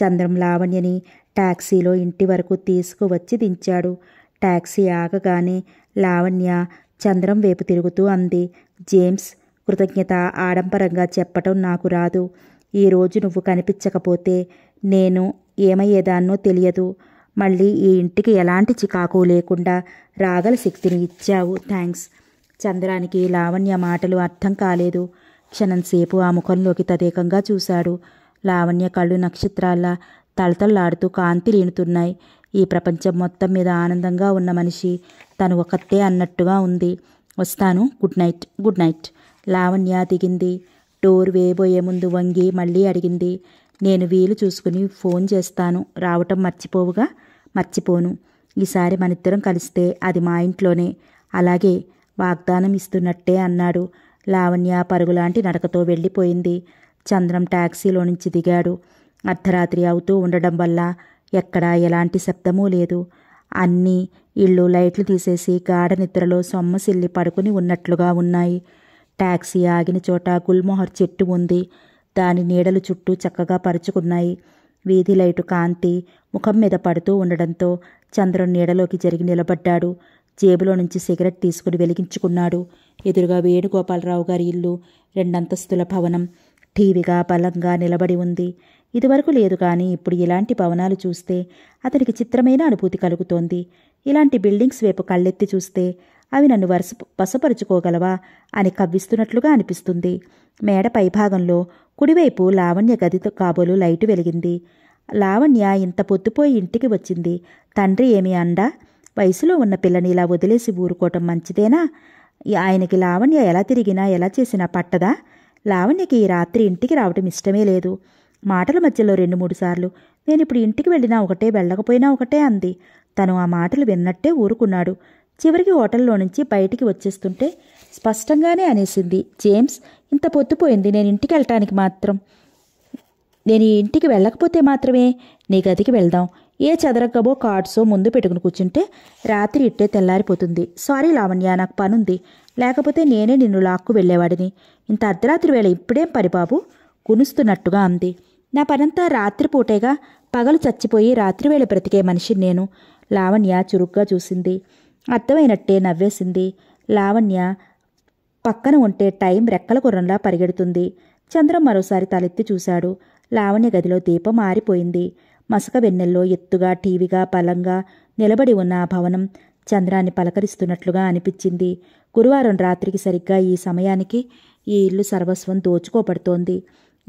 చంద్రం లావణ్యని ట్యాక్సీలో ఇంటి వరకు తీసుకువచ్చి దించాడు ట్యాక్సీ ఆగగానే లావణ్య చంద్రం వైపు తిరుగుతూ అంది జేమ్స్ కృతజ్ఞత ఆడంబరంగా చెప్పటం నాకు రాదు ఈరోజు నువ్వు కనిపించకపోతే నేను ఏమయ్యేదాన్నో తెలియదు మళ్ళీ ఈ ఇంటికి ఎలాంటి చికాకు లేకుండా రాగల శక్తిని ఇచ్చావు థ్యాంక్స్ చంద్రానికి లావణ్య మాటలు అర్థం కాలేదు క్షణం సేపు ఆ ముఖంలోకి తదేకంగా చూశాడు లావణ్య కళ్ళు నక్షత్రాల్లా తలతళ్లాడుతూ కాంతి లేనుతున్నాయి ఈ ప్రపంచం మొత్తం మీద ఆనందంగా ఉన్న మనిషి తను ఒకతే అన్నట్టుగా ఉంది వస్తాను good night good night Lavanya దిగింది డోర్ వేయబోయే ముందు వంగి మళ్ళీ అడిగింది నేను వీలు చూసుకుని ఫోన్ చేస్తాను రావటం మర్చిపోవుగా మర్చిపోను ఈసారి మనిద్దరం కలిస్తే అది మా ఇంట్లోనే అలాగే వాగ్దానం ఇస్తున్నట్టే అన్నాడు లావణ్య పరుగులాంటి నడకతో వెళ్ళిపోయింది చంద్రం ట్యాక్సీలో నుంచి దిగాడు అర్ధరాత్రి అవుతూ ఉండడం వల్ల ఎక్కడా ఎలాంటి శబ్దమూ లేదు అన్నీ ఇళ్ళు లైట్లు తీసేసి గాఢ నిద్రలో సొమ్మసిల్లి పడుకుని ఉన్నట్లుగా ఉన్నాయి ట్యాక్సీ ఆగిన చోట గుల్మొహర్ చెట్టు ఉంది దాని నీడలు చుట్టూ చక్కగా పరుచుకున్నాయి వీధి లైటు కాంతి ముఖం మీద పడుతూ ఉండడంతో చంద్రుని నీడలోకి జరిగి నిలబడ్డాడు జేబులో నుంచి సిగరెట్ తీసుకుని వెలిగించుకున్నాడు ఎదురుగా వేణుగోపాలరావు గారి ఇల్లు రెండంతస్తుల భవనం ఠీవిగా బలంగా నిలబడి ఉంది ఇదివరకు లేదు కానీ ఇప్పుడు ఇలాంటి భవనాలు చూస్తే అతనికి చిత్రమైన అనుభూతి కలుగుతోంది ఇలాంటి బిల్డింగ్స్ వైపు కళ్ళెత్తి చూస్తే అవి నన్ను వరుస వసపరుచుకోగలవా అని కవ్విస్తున్నట్లుగా అనిపిస్తుంది మేడ పైభాగంలో కుడివైపు లావణ్య గదితో కాబోలు లైటు వెలిగింది లావణ్య ఇంత పొద్దుపోయి ఇంటికి వచ్చింది తండ్రి ఏమి అండా వయసులో ఉన్న పిల్లని ఇలా వదిలేసి ఊరుకోవటం మంచిదేనా ఆయనకి లావణ్య ఎలా తిరిగినా ఎలా చేసినా పట్టదా లావణ్యకి ఈ రాత్రి ఇంటికి రావటం ఇష్టమే లేదు మాటల మధ్యలో రెండు మూడు సార్లు నేను ఇప్పుడు ఇంటికి వెళ్ళినా ఒకటే వెళ్ళకపోయినా ఒకటే అంది తను ఆ మాటలు విన్నట్టే ఊరుకున్నాడు చివరికి హోటల్లో నుంచి బయటికి వచ్చేస్తుంటే స్పష్టంగానే అనేసింది జేమ్స్ ఇంత పొత్తుపోయింది నేను ఇంటికి వెళ్ళటానికి మాత్రం నేను ఈ ఇంటికి వెళ్ళకపోతే మాత్రమే నీ గదికి వెళ్దాం ఏ చదరగబో కార్డ్సో ముందు పెట్టుకుని కూర్చుంటే రాత్రి ఇట్టే తెల్లారిపోతుంది సారీ లావణ్య నాకు పనుంది లేకపోతే నేనే నిన్ను లాక్కు వెళ్ళేవాడిని ఇంత అర్ధరాత్రి వేళ ఇప్పుడేం పని బాబు గునుస్తున్నట్టుగా అంది నా పనంతా రాత్రిపూటేగా పగలు చచ్చిపోయి రాత్రి వేళ బ్రతికే మనిషి నేను లావణ్య చురుగ్గా చూసింది అర్థమైనట్టే నవ్వేసింది లావణ్య పక్కన ఉంటే టైం రెక్కల కుర్రంలా పరిగెడుతుంది చంద్రం మరోసారి తలెత్తి చూశాడు లావణ్య గదిలో దీపం ఆరిపోయింది మసక వెన్నెల్లో ఎత్తుగా టీవీగా బలంగా నిలబడి ఉన్న ఆ భవనం చంద్రాన్ని పలకరిస్తున్నట్లుగా అనిపించింది గురువారం రాత్రికి సరిగ్గా ఈ సమయానికి ఈ ఇల్లు సర్వస్వం దోచుకోబడుతోంది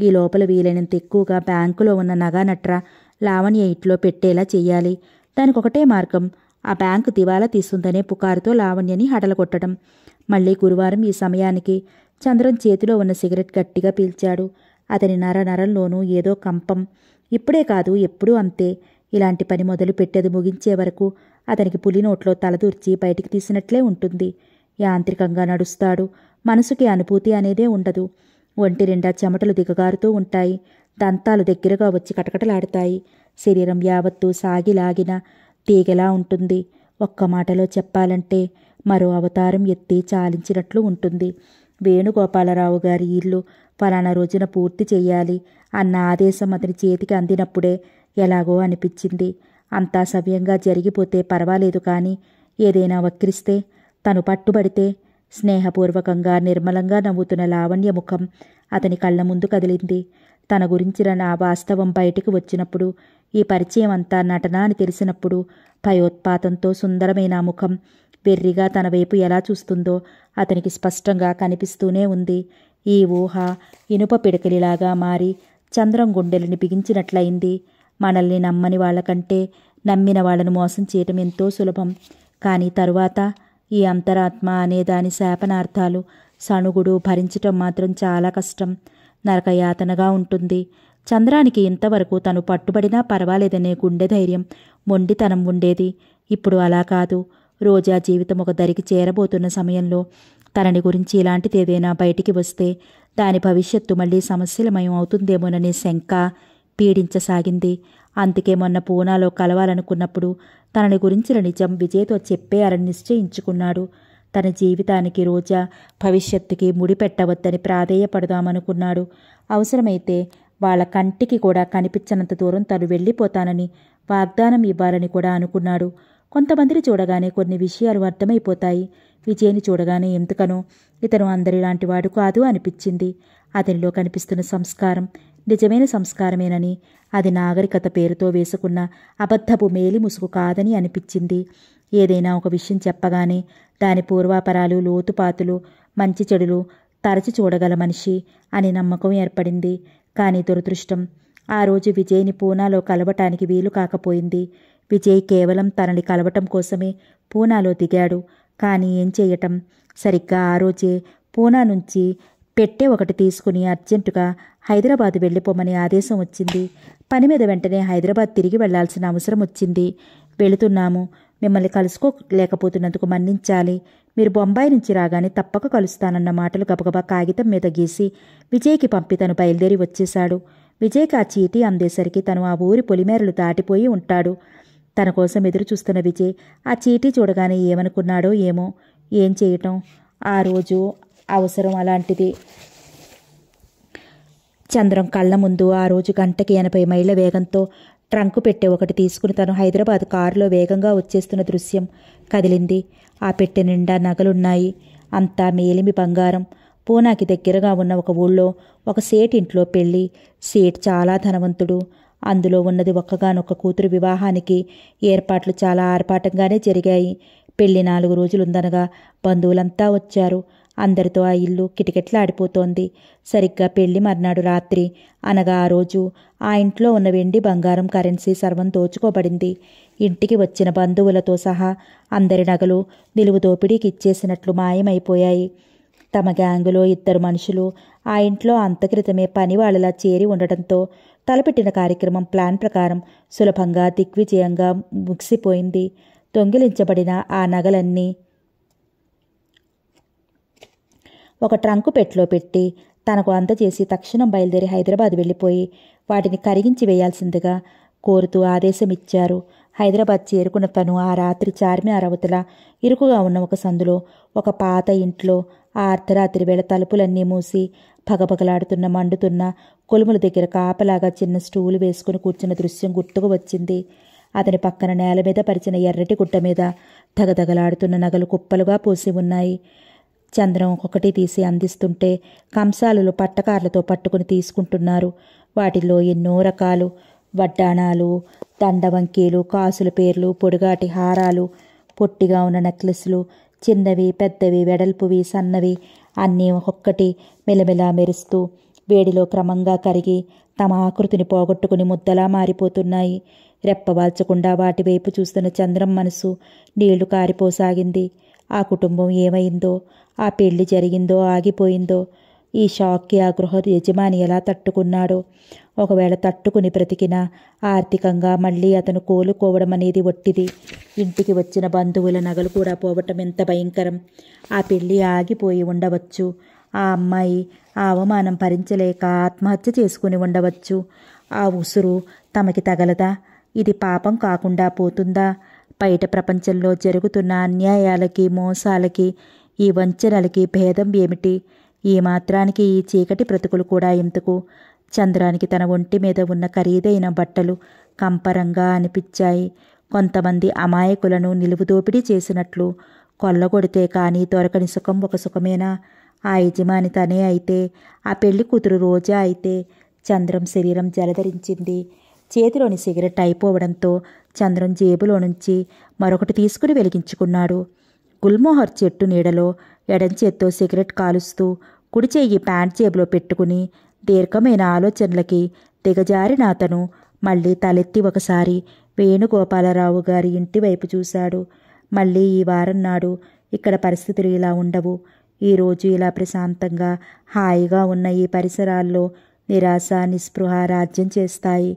ఈ లోపల వీలైనంత ఎక్కువగా బ్యాంకులో ఉన్న నగానట్ర లావణ్య ఇంట్లో పెట్టేలా చేయాలి దానికొకటే మార్గం ఆ బ్యాంకు దివాలా తీస్తుందనే పుకారుతో లావణ్యని హడలగొట్టడం మళ్ళీ గురువారం ఈ సమయానికి చంద్రం చేతిలో ఉన్న సిగరెట్ గట్టిగా పీల్చాడు అతని నర నరంలోనూ ఏదో కంపం ఇప్పుడే కాదు ఎప్పుడూ అంతే ఇలాంటి పని మొదలు పెట్టేది ముగించే వరకు అతనికి పులి నోట్లో తలదూర్చి బయటికి తీసినట్లే ఉంటుంది యాంత్రికంగా నడుస్తాడు మనసుకి అనుభూతి అనేదే ఉండదు ఒంటి నిండా చెమటలు దిగగారుతూ ఉంటాయి దంతాలు దగ్గరగా వచ్చి కటకటలాడతాయి శరీరం యావత్తూ సాగిలాగిన తీగలా ఉంటుంది ఒక్క మాటలో చెప్పాలంటే మరో అవతారం ఎత్తి చాలించినట్లు ఉంటుంది వేణుగోపాలరావు గారి ఇల్లు ఫలానా రోజున పూర్తి చేయాలి అన్న ఆదేశం అతని చేతికి అందినప్పుడే ఎలాగో అనిపించింది అంతా సవ్యంగా జరిగిపోతే పర్వాలేదు కానీ ఏదైనా వక్రిస్తే తను పట్టుబడితే స్నేహపూర్వకంగా నిర్మలంగా నవ్వుతున్న లావణ్య ముఖం అతని కళ్ళ ముందు కదిలింది తన గురించిన నా వాస్తవం బయటికి వచ్చినప్పుడు ఈ పరిచయం అంతా నటన అని తెలిసినప్పుడు భయోత్పాతంతో సుందరమైన ముఖం వెర్రిగా తన వైపు ఎలా చూస్తుందో అతనికి స్పష్టంగా కనిపిస్తూనే ఉంది ఈ ఊహ ఇనుప పిడకలిలాగా మారి చంద్రం గుండెలని బిగించినట్లయింది మనల్ని నమ్మని వాళ్ళకంటే నమ్మిన వాళ్ళను మోసం చేయటం ఎంతో సులభం కానీ తరువాత ఈ అంతరాత్మ అనే దాని శాపనార్థాలు సణుగుడు భరించటం మాత్రం చాలా కష్టం నరకయాతనగా ఉంటుంది చంద్రానికి ఇంతవరకు తను పట్టుబడినా పర్వాలేదనే గుండె ధైర్యం మొండితనం ఉండేది ఇప్పుడు అలా కాదు రోజా జీవితం ఒక దరికి చేరబోతున్న సమయంలో తనని గురించి ఇలాంటిదేదైనా బయటికి వస్తే దాని భవిష్యత్తు మళ్ళీ సమస్యలమయం అవుతుందేమోననే శంక పీడించసాగింది అందుకే మొన్న పూనాలో కలవాలనుకున్నప్పుడు తనని గురించిన నిజం విజయ్తో చెప్పేయాలని నిశ్చయించుకున్నాడు తన జీవితానికి రోజా భవిష్యత్తుకి ముడిపెట్టవద్దని ప్రాధేయపడదామనుకున్నాడు అవసరమైతే వాళ్ళ కంటికి కూడా కనిపించనంత దూరం తను వెళ్ళిపోతానని వాగ్దానం ఇవ్వాలని కూడా అనుకున్నాడు కొంతమందిని చూడగానే కొన్ని విషయాలు అర్థమైపోతాయి విజయని చూడగానే ఎందుకనో ఇతను అందరిలాంటి వాడు కాదు అనిపించింది అతనిలో కనిపిస్తున్న సంస్కారం నిజమైన సంస్కారమేనని అది నాగరికత పేరుతో వేసుకున్న అబద్ధపు మేలి ముసుగు కాదని అనిపించింది ఏదైనా ఒక విషయం చెప్పగానే దాని పూర్వాపరాలు లోతుపాతులు మంచి చెడులు తరచి చూడగల మనిషి అని నమ్మకం ఏర్పడింది కానీ దురదృష్టం ఆ రోజు విజయ్ని పూనాలో కలవటానికి వీలు కాకపోయింది విజయ్ కేవలం తనని కలవటం కోసమే పూనాలో దిగాడు కానీ ఏం చేయటం సరిగ్గా ఆ రోజే పూనా నుంచి పెట్టే ఒకటి తీసుకుని అర్జెంటుగా హైదరాబాద్ వెళ్ళిపోమని ఆదేశం వచ్చింది పని మీద వెంటనే హైదరాబాద్ తిరిగి వెళ్లాల్సిన అవసరం వచ్చింది వెళుతున్నాము మిమ్మల్ని కలుసుకోలేకపోతున్నందుకు మన్నించాలి మీరు బొంబాయి నుంచి రాగానే తప్పక కలుస్తానన్న మాటలు గబగబా కాగితం మీద గీసి విజయ్కి పంపి తను బయలుదేరి వచ్చేశాడు విజయ్కి ఆ చీటీ అందేసరికి తను ఆ ఊరి పొలిమేరలు దాటిపోయి ఉంటాడు తన కోసం ఎదురు చూస్తున్న విజయ్ ఆ చీటీ చూడగానే ఏమనుకున్నాడో ఏమో ఏం చేయటం ఆ రోజు అవసరం అలాంటిది చంద్రం కళ్ళ ముందు ఆ రోజు గంటకి ఎనభై మైళ్ళ వేగంతో ట్రంకు పెట్టే ఒకటి తీసుకుని తను హైదరాబాద్ కారులో వేగంగా వచ్చేస్తున్న దృశ్యం కదిలింది ఆ పెట్టె నిండా నగలున్నాయి అంతా మేలిమి బంగారం పూనాకి దగ్గరగా ఉన్న ఒక ఊళ్ళో ఒక సేటింట్లో పెళ్ళి సేట్ చాలా ధనవంతుడు అందులో ఉన్నది ఒక్కగానొక్క కూతురు వివాహానికి ఏర్పాట్లు చాలా ఆర్పాటంగానే జరిగాయి పెళ్లి నాలుగు రోజులుందనగా బంధువులంతా వచ్చారు అందరితో ఆ ఇల్లు ఆడిపోతోంది సరిగ్గా పెళ్లి మర్నాడు రాత్రి అనగా ఆ రోజు ఆ ఇంట్లో ఉన్న వెండి బంగారం కరెన్సీ సర్వం దోచుకోబడింది ఇంటికి వచ్చిన బంధువులతో సహా అందరి నగలు నిలువు దోపిడీకి ఇచ్చేసినట్లు మాయమైపోయాయి తమ గ్యాంగులో ఇద్దరు మనుషులు ఆ ఇంట్లో అంతక్రితమే పని వాళ్ళలా చేరి ఉండటంతో తలపెట్టిన కార్యక్రమం ప్లాన్ ప్రకారం సులభంగా దిగ్విజయంగా ముగిసిపోయింది దొంగిలించబడిన ఆ నగలన్నీ ఒక ట్రంకు పెట్లో పెట్టి తనకు అందజేసి తక్షణం బయలుదేరి హైదరాబాద్ వెళ్ళిపోయి వాటిని కరిగించి వేయాల్సిందిగా కోరుతూ ఆదేశమిచ్చారు హైదరాబాద్ చేరుకున్న తను ఆ రాత్రి చార్మినార్ అవతల ఇరుకుగా ఉన్న ఒక సందులో ఒక పాత ఇంట్లో ఆ అర్ధరాత్రి వేళ తలుపులన్నీ మూసి పగపగలాడుతున్న మండుతున్న కొలుముల దగ్గర కాపలాగా చిన్న స్టూలు వేసుకుని కూర్చున్న దృశ్యం గుర్తుకు వచ్చింది అతని పక్కన నేల మీద పరిచిన ఎర్రటి గుడ్డ మీద తగదగలాడుతున్న నగలు కుప్పలుగా పోసి ఉన్నాయి చంద్రం ఒకటి తీసి అందిస్తుంటే కంసాలులు పట్టకార్లతో పట్టుకుని తీసుకుంటున్నారు వాటిలో ఎన్నో రకాలు వడ్డాణాలు దండవంకీలు కాసుల పేర్లు పొడిగాటి హారాలు పొట్టిగా ఉన్న నెక్లెస్లు చిన్నవి పెద్దవి వెడల్పువి సన్నవి అన్నీ ఒక్కొక్కటి మెలమెలా మెరుస్తూ వేడిలో క్రమంగా కరిగి తమ ఆకృతిని పోగొట్టుకుని ముద్దలా మారిపోతున్నాయి రెప్పవాల్చకుండా వాటివైపు చూస్తున్న చంద్రం మనసు నీళ్లు కారిపోసాగింది ఆ కుటుంబం ఏమైందో ఆ పెళ్లి జరిగిందో ఆగిపోయిందో ఈ షాక్కి ఆ గృహ యజమాని ఎలా తట్టుకున్నాడో ఒకవేళ తట్టుకుని బ్రతికినా ఆర్థికంగా మళ్ళీ అతను కోలుకోవడం అనేది ఒట్టిది ఇంటికి వచ్చిన బంధువుల నగలు కూడా పోవటం ఎంత భయంకరం ఆ పెళ్ళి ఆగిపోయి ఉండవచ్చు ఆ అమ్మాయి ఆ అవమానం భరించలేక ఆత్మహత్య చేసుకుని ఉండవచ్చు ఆ ఉసురు తమకి తగలదా ఇది పాపం కాకుండా పోతుందా బయట ప్రపంచంలో జరుగుతున్న అన్యాయాలకి మోసాలకి ఈ వంచనలకి భేదం ఏమిటి ఈ మాత్రానికి ఈ చీకటి బ్రతుకులు కూడా ఎందుకు చంద్రానికి తన ఒంటి మీద ఉన్న ఖరీదైన బట్టలు కంపరంగా అనిపించాయి కొంతమంది అమాయకులను నిలువుదోపిడీ చేసినట్లు కొల్లగొడితే కానీ దొరకని సుఖం ఒక సుఖమేనా ఆ యజమాని తనే అయితే ఆ పెళ్లి కూతురు రోజా అయితే చంద్రం శరీరం జలధరించింది చేతిలోని సిగరెట్ అయిపోవడంతో చంద్రం జేబులో నుంచి మరొకటి తీసుకుని వెలిగించుకున్నాడు గుల్మోహర్ చెట్టు నీడలో ఎడంచేత్తో చేత్తో సిగరెట్ కాలుస్తూ కుడి ప్యాంట్ జేబులో పెట్టుకుని దీర్ఘమైన ఆలోచనలకి దిగజారిన అతను మళ్ళీ తలెత్తి ఒకసారి వేణుగోపాలరావు గారి ఇంటి వైపు చూశాడు మళ్ళీ ఈ వారం నాడు ఇక్కడ పరిస్థితులు ఇలా ఉండవు ఈరోజు ఇలా ప్రశాంతంగా హాయిగా ఉన్న ఈ పరిసరాల్లో నిరాశ నిస్పృహ రాజ్యం చేస్తాయి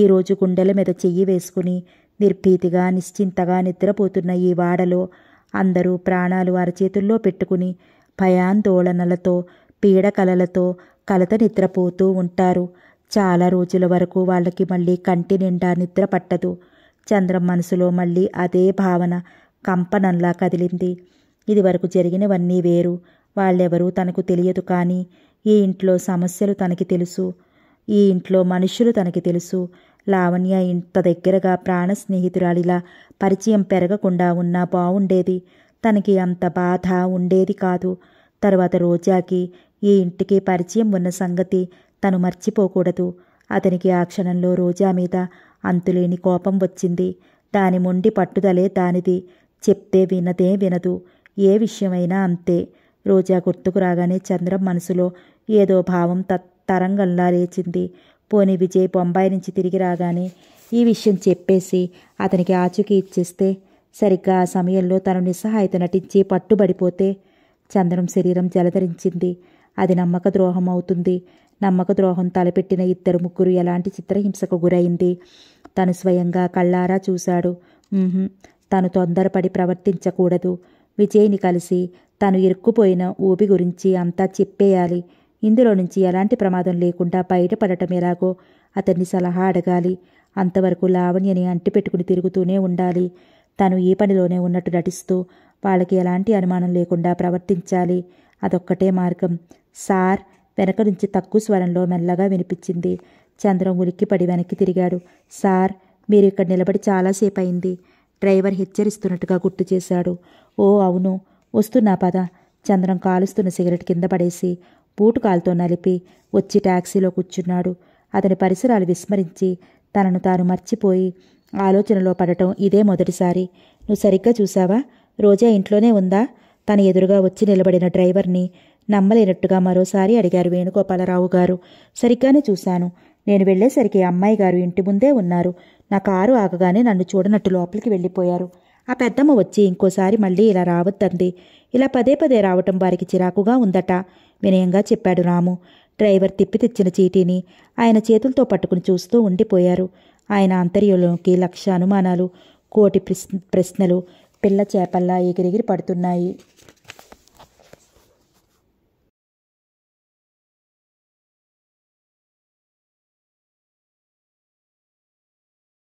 ఈరోజు గుండెల మీద చెయ్యి వేసుకుని నిర్భీతిగా నిశ్చింతగా నిద్రపోతున్న ఈ వాడలో అందరూ ప్రాణాలు అరచేతుల్లో పెట్టుకుని భయాందోళనలతో పీడకలలతో కలత నిద్రపోతూ ఉంటారు చాలా రోజుల వరకు వాళ్ళకి మళ్ళీ కంటి నిండా నిద్ర పట్టదు చంద్రం మనసులో మళ్ళీ అదే భావన కంపనంలా కదిలింది ఇదివరకు జరిగినవన్నీ వేరు వాళ్ళెవరూ తనకు తెలియదు కానీ ఈ ఇంట్లో సమస్యలు తనకి తెలుసు ఈ ఇంట్లో మనుషులు తనకి తెలుసు లావణ్య ఇంత దగ్గరగా ప్రాణ స్నేహితురాలిలా పరిచయం పెరగకుండా ఉన్నా బావుండేది తనకి అంత బాధ ఉండేది కాదు తర్వాత రోజాకి ఈ ఇంటికి పరిచయం ఉన్న సంగతి తను మర్చిపోకూడదు అతనికి ఆ క్షణంలో రోజా మీద అంతులేని కోపం వచ్చింది దాని మొండి పట్టుదలే దానిది చెప్తే వినదే వినదు ఏ విషయమైనా అంతే రోజా గుర్తుకు రాగానే చంద్రం మనసులో ఏదో భావం తత్ తరంగంలా లేచింది పోని విజయ్ బొంబాయి నుంచి తిరిగి రాగానే ఈ విషయం చెప్పేసి అతనికి ఆచూకీ ఇచ్చేస్తే సరిగ్గా ఆ సమయంలో తను నిస్సహాయత నటించి పట్టుబడిపోతే చంద్రం శరీరం జలధరించింది అది నమ్మక ద్రోహం అవుతుంది నమ్మక ద్రోహం తలపెట్టిన ఇద్దరు ముగ్గురు ఎలాంటి చిత్రహింసకు గురైంది తను స్వయంగా కళ్ళారా చూశాడు తను తొందరపడి ప్రవర్తించకూడదు విజయ్ని కలిసి తను ఇరుక్కుపోయిన ఊపి గురించి అంతా చెప్పేయాలి ఇందులో నుంచి ఎలాంటి ప్రమాదం లేకుండా బయటపడటం ఎలాగో అతన్ని సలహా అడగాలి అంతవరకు లావణ్యని అంటిపెట్టుకుని తిరుగుతూనే ఉండాలి తను ఏ పనిలోనే ఉన్నట్టు నటిస్తూ వాళ్ళకి ఎలాంటి అనుమానం లేకుండా ప్రవర్తించాలి అదొక్కటే మార్గం సార్ వెనక నుంచి తక్కువ స్వరంలో మెల్లగా వినిపించింది చంద్రం ఉలిక్కిపడి వెనక్కి తిరిగాడు సార్ మీరు ఇక్కడ నిలబడి చాలాసేపు అయింది డ్రైవర్ హెచ్చరిస్తున్నట్టుగా గుర్తు చేశాడు ఓ అవును వస్తున్నా పద చంద్రం కాలుస్తున్న సిగరెట్ కింద పడేసి బూటు కాలుతో నలిపి వచ్చి ట్యాక్సీలో కూర్చున్నాడు అతని పరిసరాలు విస్మరించి తనను తాను మర్చిపోయి ఆలోచనలో పడటం ఇదే మొదటిసారి నువ్వు సరిగ్గా చూసావా రోజా ఇంట్లోనే ఉందా తన ఎదురుగా వచ్చి నిలబడిన డ్రైవర్ని నమ్మలేనట్టుగా మరోసారి అడిగారు వేణుగోపాలరావు గారు సరిగ్గానే చూశాను నేను వెళ్లేసరికి అమ్మాయి గారు ఇంటి ముందే ఉన్నారు నా కారు ఆగగానే నన్ను చూడనట్టు లోపలికి వెళ్ళిపోయారు ఆ పెద్దమ్మ వచ్చి ఇంకోసారి మళ్ళీ ఇలా రావద్దంది ఇలా పదే పదే రావటం వారికి చిరాకుగా ఉందట వినయంగా చెప్పాడు రాము డ్రైవర్ తిప్పి తెచ్చిన చీటీని ఆయన చేతులతో పట్టుకుని చూస్తూ ఉండిపోయారు ఆయన అంతర్యంలోకి లక్ష అనుమానాలు కోటి ప్రశ్నలు పిల్ల చేపల్లా ఎగిరెగిరి పడుతున్నాయి